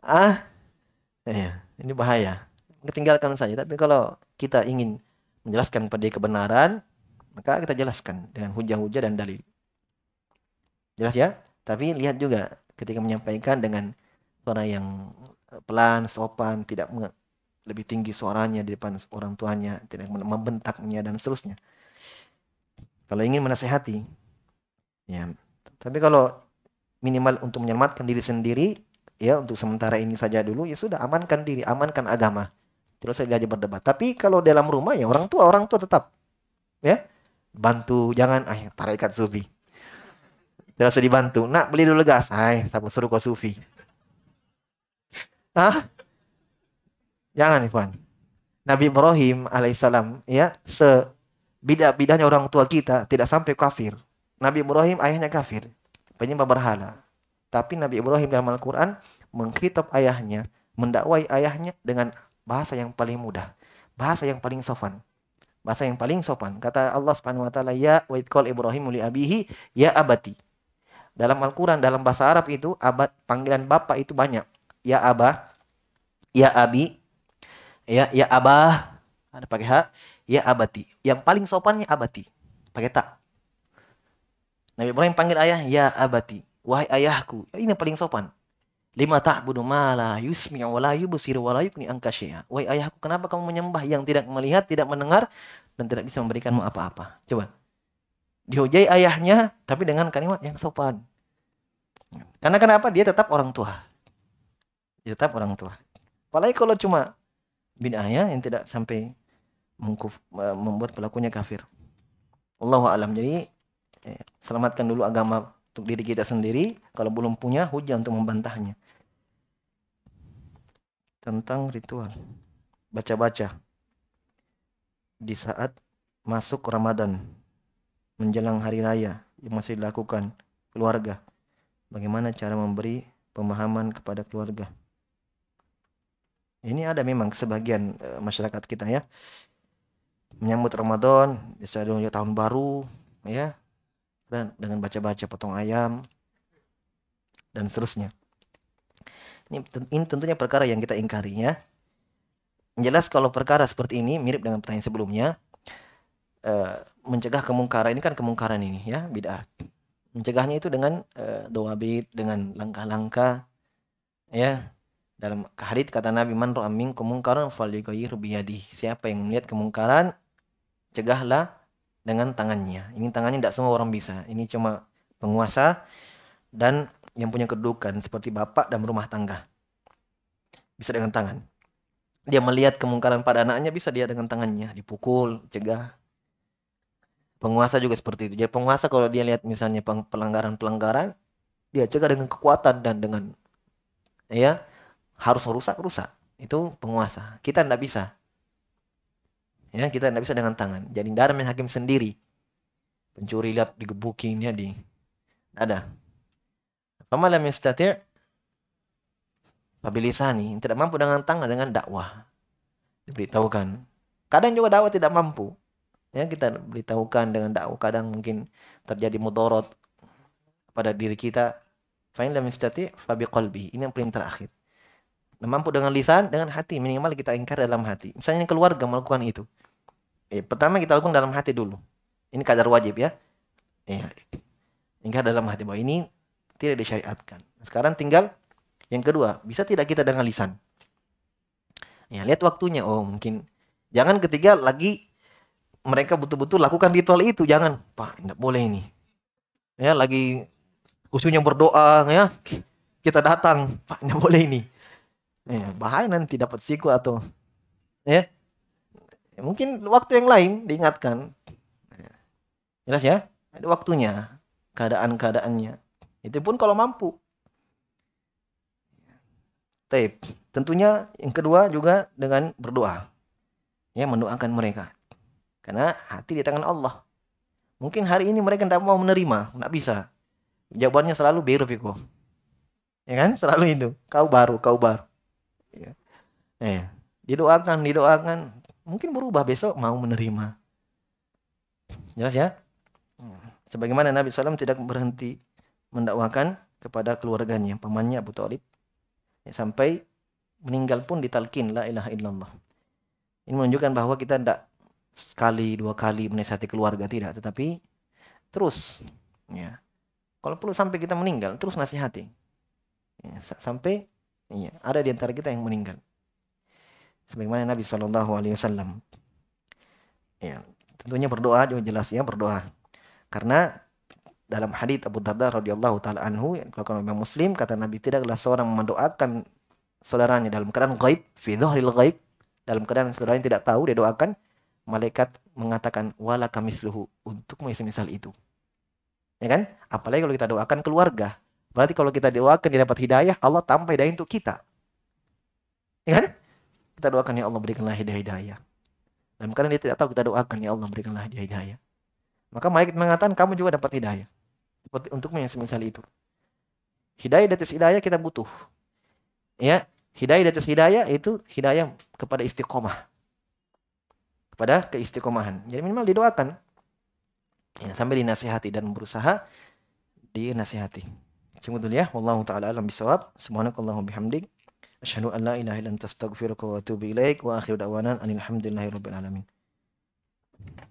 ah ya ini bahaya ketinggalkan saja tapi kalau kita ingin menjelaskan pada kebenaran maka kita jelaskan dengan hujah-hujah dan dalil jelas ya tapi lihat juga ketika menyampaikan dengan suara yang eh, pelan, sopan, tidak lebih tinggi suaranya di depan orang tuanya, tidak membentaknya dan seterusnya. Kalau ingin menasehati, ya. Tapi kalau minimal untuk menyelamatkan diri sendiri, ya untuk sementara ini saja dulu, ya sudah amankan diri, amankan agama. Tidak usah diajak berdebat. Tapi kalau dalam rumah ya orang tua, orang tua tetap, ya bantu jangan ah ya, tarikat subi dia rasa dibantu. Nak beli dulu gas. Hai, tak suruh kau sufi. Hah? Jangan Ikhwan. Nabi Ibrahim alaihissalam ya se bidah-bidahnya orang tua kita tidak sampai kafir. Nabi Ibrahim ayahnya kafir, penyembah berhala. Tapi Nabi Ibrahim dalam Al-Qur'an mengkhitab ayahnya, mendakwai ayahnya dengan bahasa yang paling mudah, bahasa yang paling sopan bahasa yang paling sopan. Kata Allah Subhanahu wa taala, "Ya wa Ibrahim li abihi ya abati." Dalam Al-Quran, dalam bahasa Arab itu abad, panggilan bapak itu banyak. Ya abah, ya abi, ya ya abah, ada pakai hak, ya abati. Yang paling sopannya abati, pakai tak. Nabi Ibrahim panggil ayah, ya abati, wahai ayahku. Ini paling sopan. Lima tak bunuh malah yusmi' awalayu busir yubsir ni angka Wahai ayahku, kenapa kamu menyembah yang tidak melihat, tidak mendengar dan tidak bisa memberikanmu apa-apa? Coba dihujai ayahnya tapi dengan kalimat yang sopan. Karena kenapa dia tetap orang tua. Dia tetap orang tua. Apalagi kalau cuma bin ayah yang tidak sampai membuat pelakunya kafir. Allahu alam. Jadi eh, selamatkan dulu agama untuk diri kita sendiri kalau belum punya hujah untuk membantahnya. Tentang ritual baca-baca di saat masuk Ramadan menjelang hari raya yang masih dilakukan keluarga. Bagaimana cara memberi pemahaman kepada keluarga? Ini ada memang sebagian e, masyarakat kita ya menyambut Ramadan, bisa dunia tahun baru ya dan dengan baca-baca potong ayam dan seterusnya. Ini, ini tentunya perkara yang kita ingkari ya. Jelas kalau perkara seperti ini mirip dengan pertanyaan sebelumnya, Eh, mencegah kemungkaran ini kan kemungkaran ini ya bid'ah. Mencegahnya itu dengan uh, doa bid, dengan langkah-langkah ya dalam hadits kata Nabi man ra'a kemungkaran falyughayyir biyadi. Siapa yang melihat kemungkaran cegahlah dengan tangannya. Ini tangannya tidak semua orang bisa. Ini cuma penguasa dan yang punya kedudukan seperti bapak dan rumah tangga. Bisa dengan tangan. Dia melihat kemungkaran pada anaknya bisa dia dengan tangannya dipukul, cegah. Penguasa juga seperti itu. Jadi penguasa kalau dia lihat misalnya pelanggaran-pelanggaran, dia cegah dengan kekuatan dan dengan ya harus rusak rusak itu penguasa kita tidak bisa ya kita tidak bisa dengan tangan jadi darah main hakim sendiri pencuri lihat digebukinnya di ada Pemalam yang pabilisani tidak mampu dengan tangan dengan dakwah diberitahukan kadang juga dakwah tidak mampu ya kita beritahukan dengan dakwah kadang mungkin terjadi mudorot pada diri kita fa'in lam yastati fa biqalbi ini yang paling terakhir mampu dengan lisan dengan hati minimal kita ingkar dalam hati misalnya keluarga melakukan itu eh, pertama kita lakukan dalam hati dulu ini kadar wajib ya eh, ingkar dalam hati bahwa ini tidak disyariatkan sekarang tinggal yang kedua bisa tidak kita dengan lisan ya lihat waktunya oh mungkin jangan ketiga lagi mereka betul-betul lakukan ritual itu jangan pak tidak boleh ini ya lagi khususnya berdoa ya kita datang pak tidak boleh ini ya, bahaya nanti dapat siku atau ya, ya mungkin waktu yang lain diingatkan ya, jelas ya ada waktunya keadaan keadaannya itu pun kalau mampu tapi tentunya yang kedua juga dengan berdoa ya mendoakan mereka karena hati di tangan Allah. Mungkin hari ini mereka tidak mau menerima, tidak bisa. Jawabannya selalu birufiku. Ya kan? Selalu itu. Kau baru, kau baru. Ya. Eh, didoakan, didoakan. Mungkin berubah besok mau menerima. Jelas ya? Sebagaimana Nabi SAW tidak berhenti mendakwakan kepada keluarganya, pamannya Abu Talib. Ya, sampai meninggal pun ditalkin la ilaha illallah. Ini menunjukkan bahwa kita tidak sekali dua kali menasihati keluarga tidak, tetapi terus ya. Kalau perlu sampai kita meninggal terus nasihati. Ya, sampai ya, ada di antara kita yang meninggal. Sebagaimana Nabi Shallallahu alaihi wasallam. Ya, tentunya berdoa juga jelas ya berdoa. Karena dalam hadits Abu Darda radhiyallahu taala anhu yang dilakukan oleh Muslim kata Nabi tidaklah seorang mendoakan saudaranya dalam keadaan gaib fi dhahril gaib dalam keadaan saudaranya tidak tahu dia doakan malaikat mengatakan wala kamisluhu untuk misal itu. Ya kan? Apalagi kalau kita doakan keluarga. Berarti kalau kita doakan dia dapat hidayah, Allah tambah hidayah untuk kita. Ya kan? Kita doakan ya Allah berikanlah hidayah-hidayah. Dan karena dia tidak tahu kita doakan ya Allah berikanlah hidayah-hidayah. Maka malaikat mengatakan kamu juga dapat hidayah. Seperti untuk misal itu. Hidayah dari hidayah kita butuh. Ya, hidayah dari hidayah itu hidayah kepada istiqomah kepada keistiqomahan. Jadi minimal didoakan. Ya, sambil dinasihati dan berusaha dinasihati. Cuma dulu ya. Wallahu ta'ala alam bisawab. Subhanakallahum bihamdik. Asyhadu an la ilaha illa anta astaghfiruka wa atubu ilaik wa akhiru da'wanan anilhamdillahi rabbil alamin.